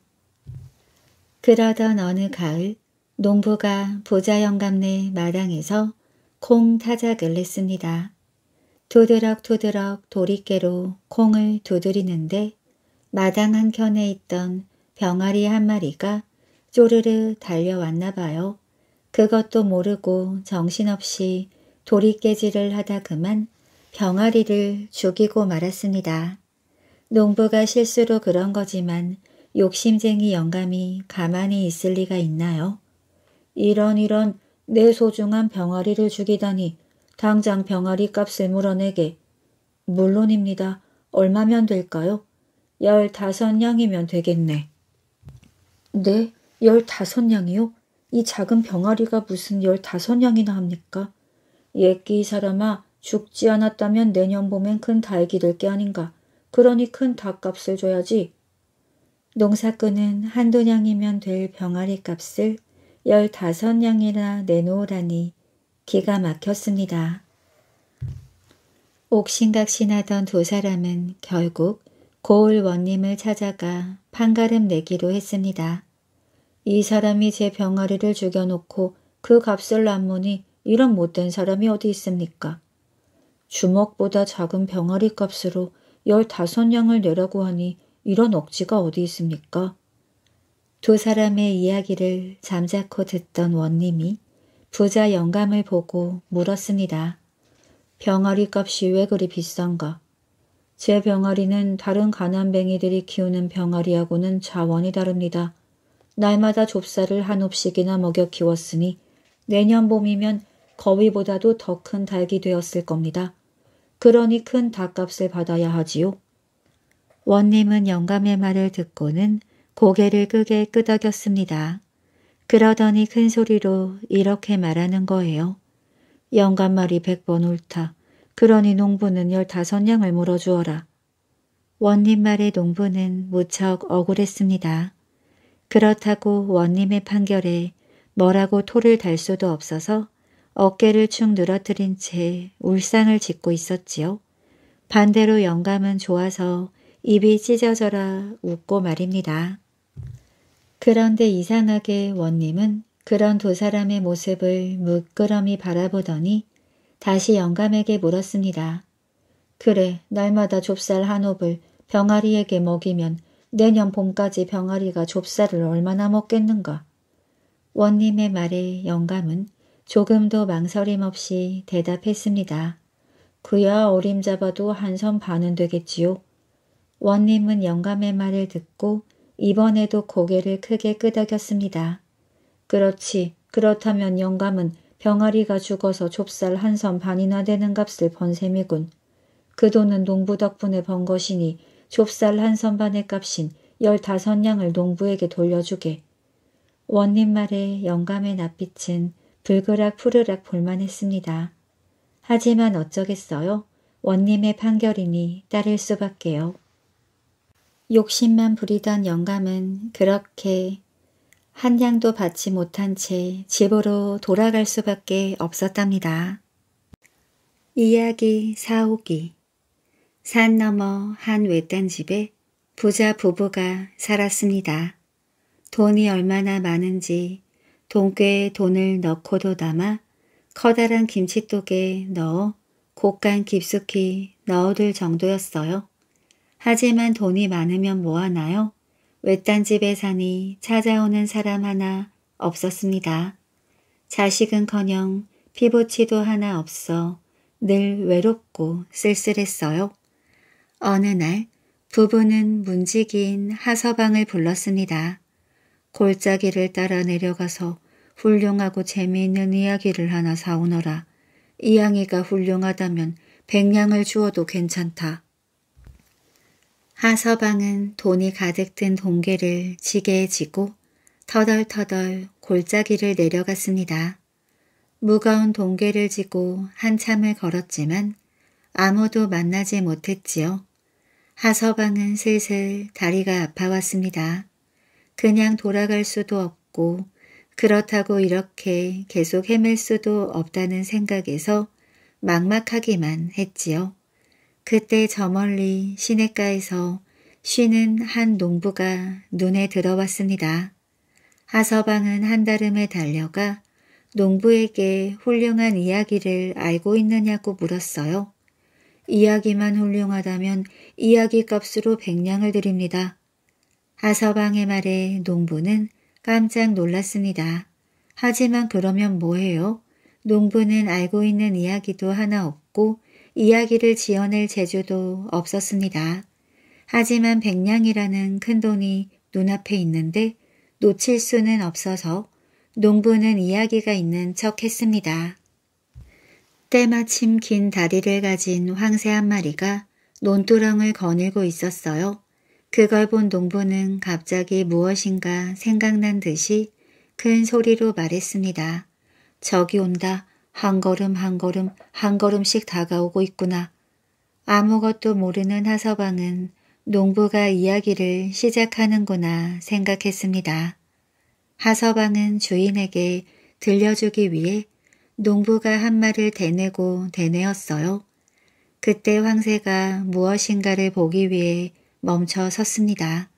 그러던 어느 가을 농부가 부자 영감네 마당에서 콩 타작을 냈습니다. 두드럭두드럭 도리깨로 콩을 두드리는데 마당 한켠에 있던 병아리 한 마리가 쪼르르 달려왔나 봐요. 그것도 모르고 정신없이 도리깨질을 하다 그만 병아리를 죽이고 말았습니다. 농부가 실수로 그런 거지만 욕심쟁이 영감이 가만히 있을 리가 있나요? 이런 이런 내 소중한 병아리를 죽이다니 당장 병아리 값을 물어내게. 물론입니다. 얼마면 될까요? 열다섯 냥이면 되겠네. 네, 열다섯 냥이요이 작은 병아리가 무슨 열다섯 냥이나 합니까? 예끼 사람아, 죽지 않았다면 내년 봄엔 큰 닭이 될 게 아닌가. 그러니 큰 닭값을 줘야지. 농사꾼은 한두냥이면될 병아리 값을 열다섯 냥이나 내놓으라니 기가 막혔습니다. 옥신각신하던 두 사람은 결국 고을 원님을 찾아가 판가름 내기로 했습니다. 이 사람이 제 병아리를 죽여놓고 그 값을 남무니 이런 못된 사람이 어디 있습니까? 주먹보다 작은 병아리 값으로 열다섯 양을 내라고 하니 이런 억지가 어디 있습니까? 두 사람의 이야기를 잠자코 듣던 원님이 부자 영감을 보고 물었습니다. 병아리 값이 왜 그리 비싼가? 제 병아리는 다른 가난뱅이들이 키우는 병아리하고는 자원이 다릅니다. 날마다 좁쌀을 한홉씩이나 먹여 키웠으니 내년 봄이면 거위보다도 더 큰 닭이 되었을 겁니다. 그러니 큰 닭값을 받아야 하지요. 원님은 영감의 말을 듣고는 고개를 끄게 끄덕였습니다. 그러더니 큰 소리로 이렇게 말하는 거예요. 영감 말이 백번 옳다. 그러니 농부는 열다섯 냥을 물어주어라. 원님 말에 농부는 무척 억울했습니다. 그렇다고 원님의 판결에 뭐라고 토를 달 수도 없어서 어깨를 축 늘어뜨린 채 울상을 짓고 있었지요. 반대로 영감은 좋아서 입이 찢어져라 웃고 말입니다. 그런데 이상하게 원님은 그런 두 사람의 모습을 무끄러미 바라보더니 다시 영감에게 물었습니다. 그래, 날마다 좁쌀 한 홉을 병아리에게 먹이면 내년 봄까지 병아리가 좁쌀을 얼마나 먹겠는가. 원님의 말에 영감은 조금도 망설임 없이 대답했습니다. 그야 어림 잡아도 한섬 반은 되겠지요. 원님은 영감의 말을 듣고 이번에도 고개를 크게 끄덕였습니다. 그렇지, 그렇다면 영감은 병아리가 죽어서 좁쌀 한 섬 반이나 되는 값을 번 셈이군. 그 돈은 농부 덕분에 번 것이니 좁쌀 한 섬 반의 값인 열다섯 냥을 농부에게 돌려주게. 원님 말에 영감의 낯빛은 불그락 푸르락 볼만했습니다. 하지만 어쩌겠어요. 원님의 판결이니 따를 수밖에요. 욕심만 부리던 영감은 그렇게 한양도 받지 못한 채 집으로 돌아갈 수밖에 없었답니다. 이야기 사오기 산 너머 한 외딴 집에 부자 부부가 살았습니다. 돈이 얼마나 많은지 돈깨에 돈을 넣고도 남아 커다란 김치독에 넣어 곳간 깊숙이 넣어둘 정도였어요. 하지만 돈이 많으면 뭐하나요? 외딴 집에 사니 찾아오는 사람 하나 없었습니다. 자식은커녕 피부치도 하나 없어 늘 외롭고 쓸쓸했어요. 어느 날 부부는 문지기인 하서방을 불렀습니다. 골짜기를 따라 내려가서 훌륭하고 재미있는 이야기를 하나 사오너라. 이양이가 훌륭하다면 백냥을 주어도 괜찮다. 하서방은 돈이 가득 든 동계를 지게에 지고 터덜터덜 골짜기를 내려갔습니다. 무거운 동계를 지고 한참을 걸었지만 아무도 만나지 못했지요. 하서방은 슬슬 다리가 아파왔습니다. 그냥 돌아갈 수도 없고 그렇다고 이렇게 계속 헤맬 수도 없다는 생각에서 막막하기만 했지요. 그때 저 멀리 시냇가에서 쉬는 한 농부가 눈에 들어왔습니다. 하서방은 한다름에 달려가 농부에게 훌륭한 이야기를 알고 있느냐고 물었어요. 이야기만 훌륭하다면 이야기 값으로 백냥을 드립니다. 하서방의 말에 농부는 깜짝 놀랐습니다. 하지만 그러면 뭐해요? 농부는 알고 있는 이야기도 하나 없고 이야기를 지어낼 재주도 없었습니다. 하지만 백냥이라는 큰돈이 눈앞에 있는데 놓칠 수는 없어서 농부는 이야기가 있는 척 했습니다. 때마침 긴 다리를 가진 황새 한 마리가 논두렁을 거닐고 있었어요. 그걸 본 농부는 갑자기 무엇인가 생각난 듯이 큰 소리로 말했습니다. 저기 온다. 한 걸음 한 걸음 한 걸음씩 다가오고 있구나. 아무것도 모르는 하서방은 농부가 이야기를 시작하는구나 생각했습니다. 하서방은 주인에게 들려주기 위해 농부가 한 말을 대내고 대내었어요. 그때 황새가 무엇인가를 보기 위해 멈춰 섰습니다.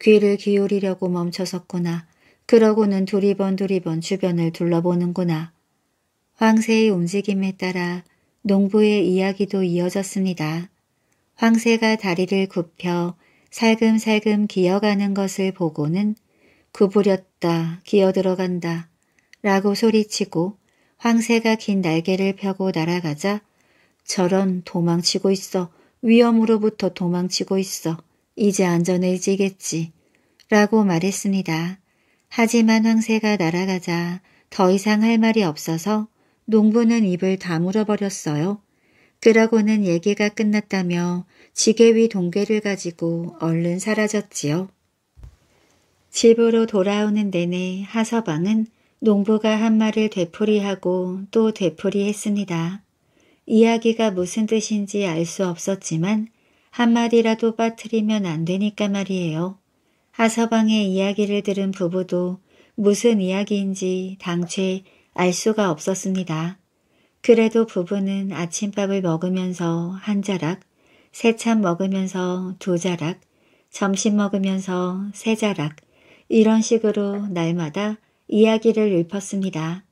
귀를 기울이려고 멈춰 섰구나. 그러고는 두리번 두리번 주변을 둘러보는구나. 황새의 움직임에 따라 농부의 이야기도 이어졌습니다. 황새가 다리를 굽혀 살금살금 기어가는 것을 보고는 구부렸다, 기어들어간다 라고 소리치고 황새가 긴 날개를 펴고 날아가자 저런 도망치고 있어, 위험으로부터 도망치고 있어, 이제 안전해지겠지 라고 말했습니다. 하지만 황새가 날아가자 더 이상 할 말이 없어서 농부는 입을 다물어 버렸어요. 그러고는 얘기가 끝났다며 지게 위동계를 가지고 얼른 사라졌지요. 집으로 돌아오는 내내 하서방은 농부가 한 말을 되풀이하고 또 되풀이했습니다. 이야기가 무슨 뜻인지 알 수 없었지만 한마디라도 빠뜨리면 안 되니까 말이에요. 하서방의 이야기를 들은 부부도 무슨 이야기인지 당최 알 수가 없었습니다. 그래도 부부는 아침밥을 먹으면서 한 자락, 세참 먹으면서 두 자락, 점심 먹으면서 세 자락, 이런 식으로 날마다 이야기를 읊었습니다.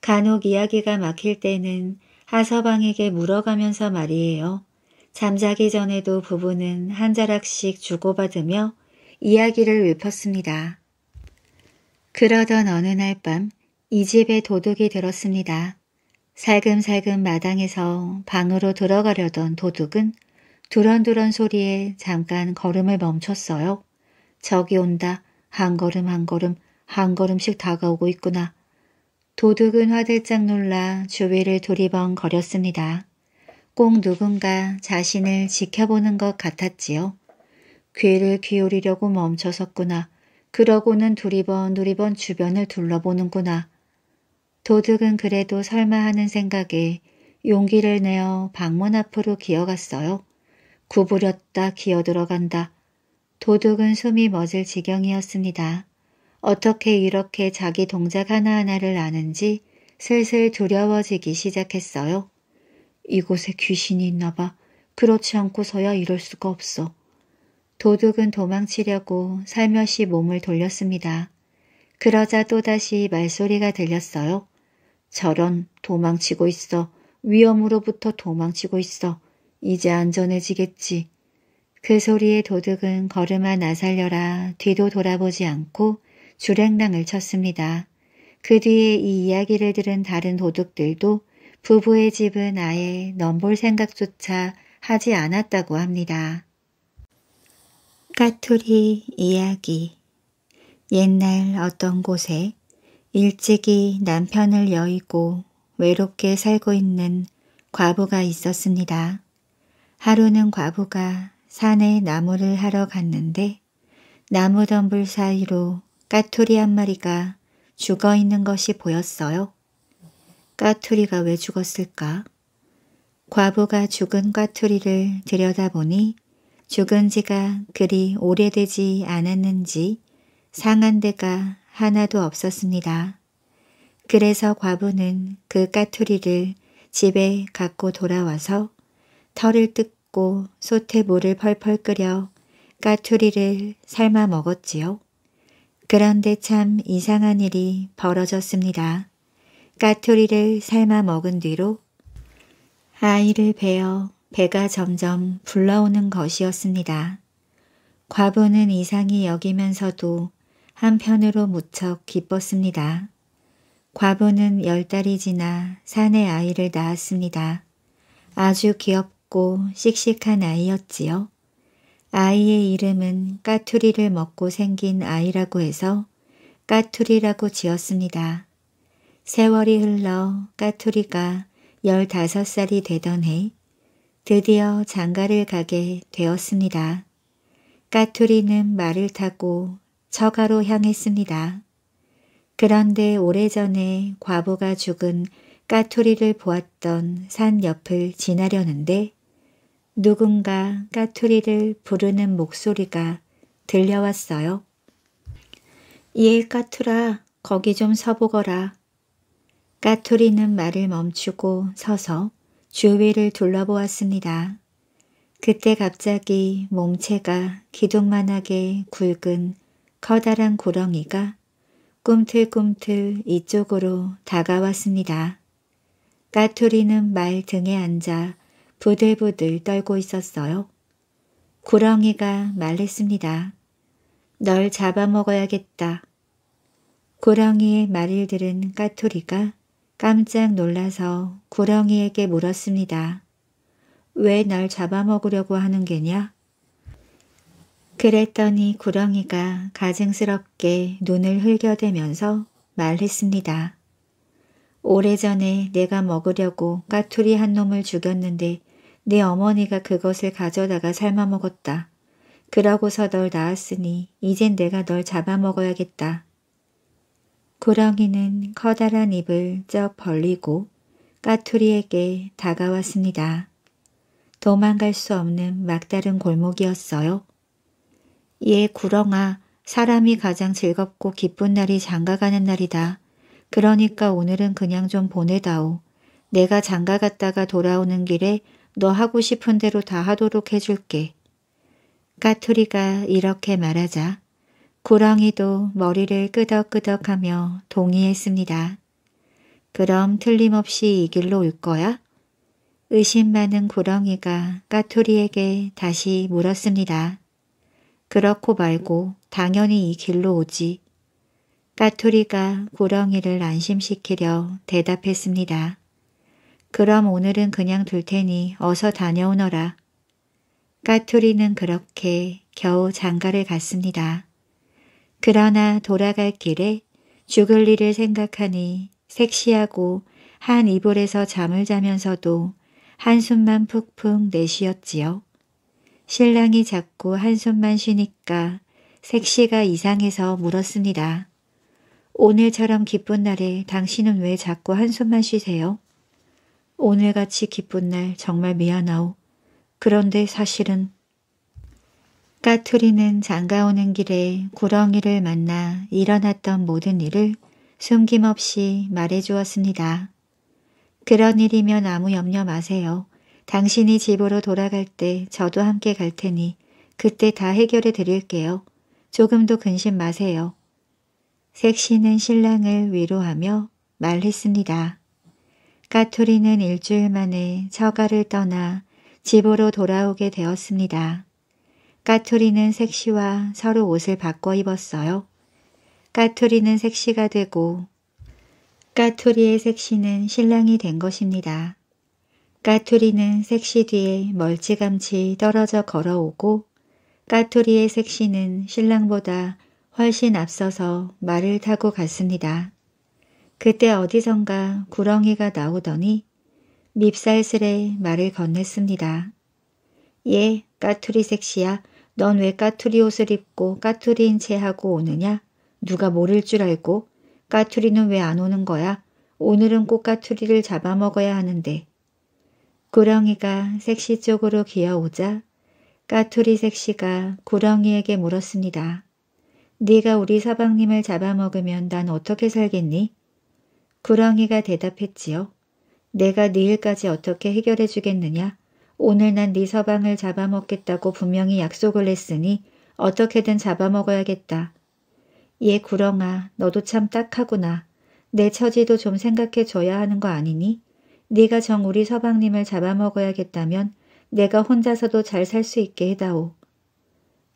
간혹 이야기가 막힐 때는 하서방에게 물어가면서 말이에요. 잠자기 전에도 부부는 한 자락씩 주고받으며 이야기를 읊었습니다. 그러던 어느 날밤 이 집에 도둑이 들었습니다. 살금살금 마당에서 방으로 들어가려던 도둑은 두런두런 소리에 잠깐 걸음을 멈췄어요. 저기 온다. 한 걸음 한 걸음 한 걸음씩 다가오고 있구나. 도둑은 화들짝 놀라 주위를 두리번 거렸습니다. 꼭 누군가 자신을 지켜보는 것 같았지요. 귀를 기울이려고 멈춰섰구나. 그러고는 두리번 두리번 주변을 둘러보는구나. 도둑은 그래도 설마 하는 생각에 용기를 내어 방문 앞으로 기어갔어요. 구부렸다 기어들어간다. 도둑은 숨이 멎을 지경이었습니다. 어떻게 이렇게 자기 동작 하나하나를 아는지 슬슬 두려워지기 시작했어요. 이곳에 귀신이 있나 봐. 그렇지 않고서야 이럴 수가 없어. 도둑은 도망치려고 살며시 몸을 돌렸습니다. 그러자 또다시 말소리가 들렸어요. 저런 도망치고 있어. 위험으로부터 도망치고 있어. 이제 안전해지겠지. 그 소리에 도둑은 걸음아 나살려라 뒤도 돌아보지 않고 주랭랑을 쳤습니다. 그 뒤에 이 이야기를 들은 다른 도둑들도 부부의 집은 아예 넘볼 생각조차 하지 않았다고 합니다. 까투리 이야기 옛날 어떤 곳에 일찍이 남편을 여의고 외롭게 살고 있는 과부가 있었습니다. 하루는 과부가 산에 나무를 하러 갔는데 나무 덤불 사이로 까투리 한 마리가 죽어 있는 것이 보였어요. 까투리가 왜 죽었을까? 과부가 죽은 까투리를 들여다보니 죽은 지가 그리 오래되지 않았는지 상한 데가 하나도 없었습니다. 그래서 과부는 그 까투리를 집에 갖고 돌아와서 털을 뜯고 솥에 물을 펄펄 끓여 까투리를 삶아 먹었지요. 그런데 참 이상한 일이 벌어졌습니다. 까투리를 삶아 먹은 뒤로 아이를 베어 배가 점점 불러오는 것이었습니다. 과부는 이상이 여기면서도 한편으로 무척 기뻤습니다. 과부는 열 달이 지나 산내 아이를 낳았습니다. 아주 귀엽고 씩씩한 아이였지요. 아이의 이름은 까투리를 먹고 생긴 아이라고 해서 까투리라고 지었습니다. 세월이 흘러 까투리가 열다섯 살이 되던 해 드디어 장가를 가게 되었습니다. 까투리는 말을 타고 처가로 향했습니다. 그런데 오래전에 과부가 죽은 까투리를 보았던 산 옆을 지나려는데 누군가 까투리를 부르는 목소리가 들려왔어요. 예, 까투라, 거기 좀 서보거라. 까투리는 말을 멈추고 서서 주위를 둘러보았습니다. 그때 갑자기 몸체가 기둥만하게 굵은 커다란 고렁이가 꿈틀꿈틀 이쪽으로 다가왔습니다. 까투리는 말 등에 앉아 부들부들 떨고 있었어요. 고렁이가 말했습니다. 널 잡아먹어야겠다. 고렁이의 말을 들은 까투리가 깜짝 놀라서 고렁이에게 물었습니다. 왜 날 잡아먹으려고 하는 게냐? 그랬더니 구렁이가 가증스럽게 눈을 흘겨대면서 말했습니다. 오래전에 내가 먹으려고 까투리 한 놈을 죽였는데 네 어머니가 그것을 가져다가 삶아먹었다. 그러고서 널 낳았으니 이젠 내가 널 잡아먹어야겠다. 구렁이는 커다란 입을 쩍 벌리고 까투리에게 다가왔습니다. 도망갈 수 없는 막다른 골목이었어요. 예 구렁아 사람이 가장 즐겁고 기쁜 날이 장가가는 날이다. 그러니까 오늘은 그냥 좀 보내다오. 내가 장가갔다가 돌아오는 길에 너 하고 싶은 대로 다 하도록 해줄게. 까투리가 이렇게 말하자 구렁이도 머리를 끄덕끄덕하며 동의했습니다. 그럼 틀림없이 이 길로 올 거야? 의심 많은 구렁이가 까투리에게 다시 물었습니다. 그렇고 말고 당연히 이 길로 오지. 까투리가 구렁이를 안심시키려 대답했습니다. 그럼 오늘은 그냥 둘 테니 어서 다녀오너라. 까투리는 그렇게 겨우 장가를 갔습니다. 그러나 돌아갈 길에 죽을 일을 생각하니 섹시하고 한 이불에서 잠을 자면서도 한숨만 푹푹 내쉬었지요. 신랑이 자꾸 한숨만 쉬니까 색시가 이상해서 물었습니다. 오늘처럼 기쁜 날에 당신은 왜 자꾸 한숨만 쉬세요? 오늘같이 기쁜 날 정말 미안하오. 그런데 사실은 까투리는 장가오는 길에 구렁이를 만나 일어났던 모든 일을 숨김없이 말해주었습니다. 그런 일이면 아무 염려 마세요. 당신이 집으로 돌아갈 때 저도 함께 갈 테니 그때 다 해결해 드릴게요. 조금도 근심 마세요. 색시는 신랑을 위로하며 말했습니다. 까투리는 일주일 만에 처가를 떠나 집으로 돌아오게 되었습니다. 까투리는 색시와 서로 옷을 바꿔 입었어요. 까투리는 색시가 되고 까투리의 색시는 신랑이 된 것입니다. 까투리는 색시 뒤에 멀찌감치 떨어져 걸어오고 까투리의 색시는 신랑보다 훨씬 앞서서 말을 타고 갔습니다. 그때 어디선가 구렁이가 나오더니 밉살스레 말을 건넸습니다. 예, 까투리 색시야. 넌 왜 까투리 옷을 입고 까투리인 채 하고 오느냐? 누가 모를 줄 알고 까투리는 왜 안 오는 거야? 오늘은 꼭 까투리를 잡아먹어야 하는데 구렁이가 색시 쪽으로 기어오자 까투리 색시가 구렁이에게 물었습니다. 네가 우리 서방님을 잡아먹으면 난 어떻게 살겠니? 구렁이가 대답했지요. 내가 네 일까지 어떻게 해결해 주겠느냐? 오늘 난 네 서방을 잡아먹겠다고 분명히 약속을 했으니 어떻게든 잡아먹어야겠다. 얘 구렁아, 너도 참 딱하구나. 내 처지도 좀 생각해줘야 하는 거 아니니? 네가 정 우리 서방님을 잡아먹어야겠다면 내가 혼자서도 잘 살 수 있게 해다오.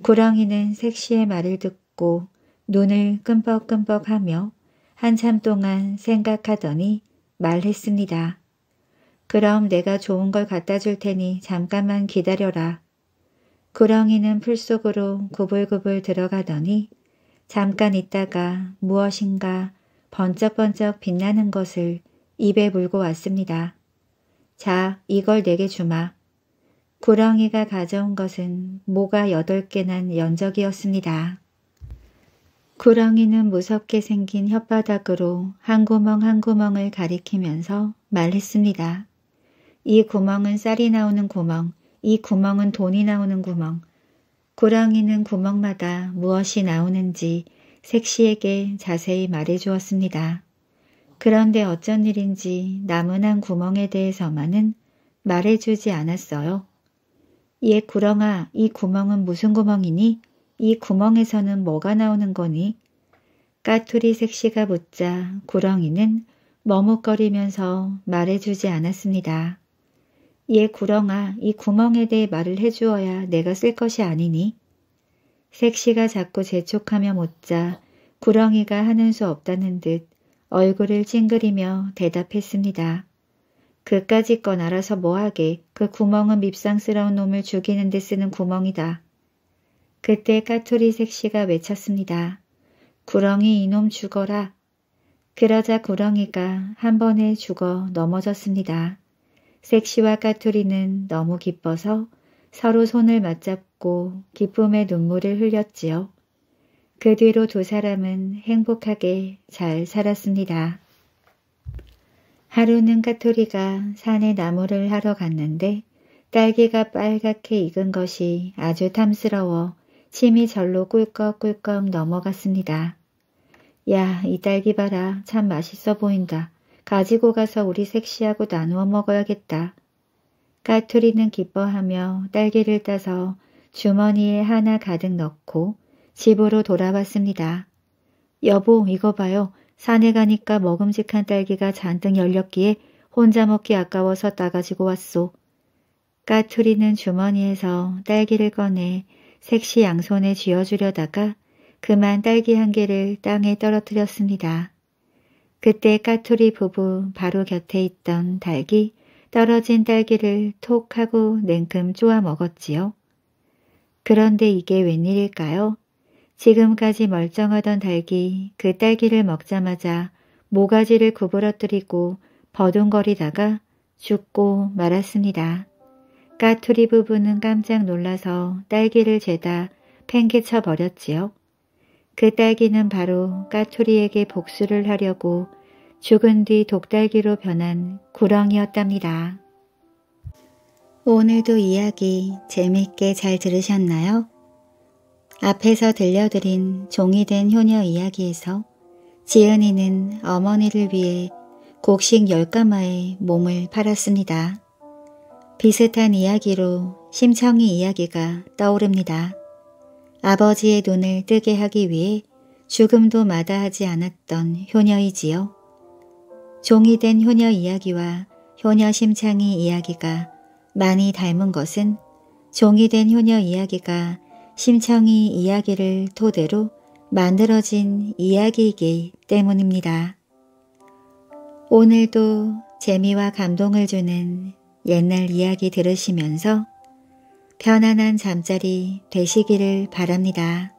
고랑이는 색시의 말을 듣고 눈을 끔뻑끔뻑하며 한참 동안 생각하더니 말했습니다. 그럼 내가 좋은 걸 갖다 줄 테니 잠깐만 기다려라. 구렁이는 풀 속으로 구불구불 들어가더니 잠깐 있다가 무엇인가 번쩍번쩍 빛나는 것을 입에 물고 왔습니다. 자, 이걸 내게 주마. 구렁이가 가져온 것은 모가 여덟 개난 연적이었습니다. 구렁이는 무섭게 생긴 혓바닥으로 한 구멍 한 구멍을 가리키면서 말했습니다. 이 구멍은 쌀이 나오는 구멍, 이 구멍은 돈이 나오는 구멍. 구렁이는 구멍마다 무엇이 나오는지 색시에게 자세히 말해주었습니다. 그런데 어쩐 일인지 나무난 구멍에 대해서만은 말해주지 않았어요. 얘 예, 구렁아, 이 구멍은 무슨 구멍이니? 이 구멍에서는 뭐가 나오는 거니? 까투리 색시가 묻자 구렁이는 머뭇거리면서 말해주지 않았습니다. 얘 예, 구렁아, 이 구멍에 대해 말을 해주어야 내가 쓸 것이 아니니? 색시가 자꾸 재촉하며 묻자 구렁이가 하는 수 없다는 듯 얼굴을 찡그리며 대답했습니다. 그까짓 건 알아서 뭐하게 그 구멍은 밉상스러운 놈을 죽이는 데 쓰는 구멍이다. 그때 까투리 색시가 외쳤습니다. 구렁이 이놈 죽어라. 그러자 구렁이가 한 번에 죽어 넘어졌습니다. 색시와 까투리는 너무 기뻐서 서로 손을 맞잡고 기쁨의 눈물을 흘렸지요. 그 뒤로 두 사람은 행복하게 잘 살았습니다. 하루는 카토리가 산에 나무를 하러 갔는데 딸기가 빨갛게 익은 것이 아주 탐스러워 침이 절로 꿀꺽꿀꺽 넘어갔습니다. 야, 이 딸기 봐라. 참 맛있어 보인다. 가지고 가서 우리 섹시하고 나누어 먹어야겠다. 까토리는 기뻐하며 딸기를 따서 주머니에 하나 가득 넣고 집으로 돌아왔습니다. 여보, 이거 봐요. 산에 가니까 먹음직한 딸기가 잔뜩 열렸기에 혼자 먹기 아까워서 따가지고 왔소. 까투리는 주머니에서 딸기를 꺼내 색시 양손에 쥐어주려다가 그만 딸기 한 개를 땅에 떨어뜨렸습니다. 그때 까투리 부부 바로 곁에 있던 닭기 떨어진 딸기를 톡 하고 냉큼 쪼아 먹었지요. 그런데 이게 웬일일까요? 지금까지 멀쩡하던 달기 그 딸기를 먹자마자 모가지를 구부러뜨리고 버둥거리다가 죽고 말았습니다. 까투리 부부는 깜짝 놀라서 딸기를 죄다 팽개쳐 버렸지요. 그 딸기는 바로 까투리에게 복수를 하려고 죽은 뒤 독딸기로 변한 구렁이였답니다 오늘도 이야기 재밌게 잘 들으셨나요? 앞에서 들려드린 종이 된 효녀 이야기에서 지은이는 어머니를 위해 곡식 열0가마의 몸을 팔았습니다. 비슷한 이야기로 심청이 이야기가 떠오릅니다. 아버지의 눈을 뜨게 하기 위해 죽음도 마다하지 않았던 효녀이지요. 종이 된 효녀 이야기와 효녀 심창이 이야기가 많이 닮은 것은 종이 된 효녀 이야기가 심청이 이야기를 토대로 만들어진 이야기이기 때문입니다. 오늘도 재미와 감동을 주는 옛날 이야기 들으시면서 편안한 잠자리 되시기를 바랍니다.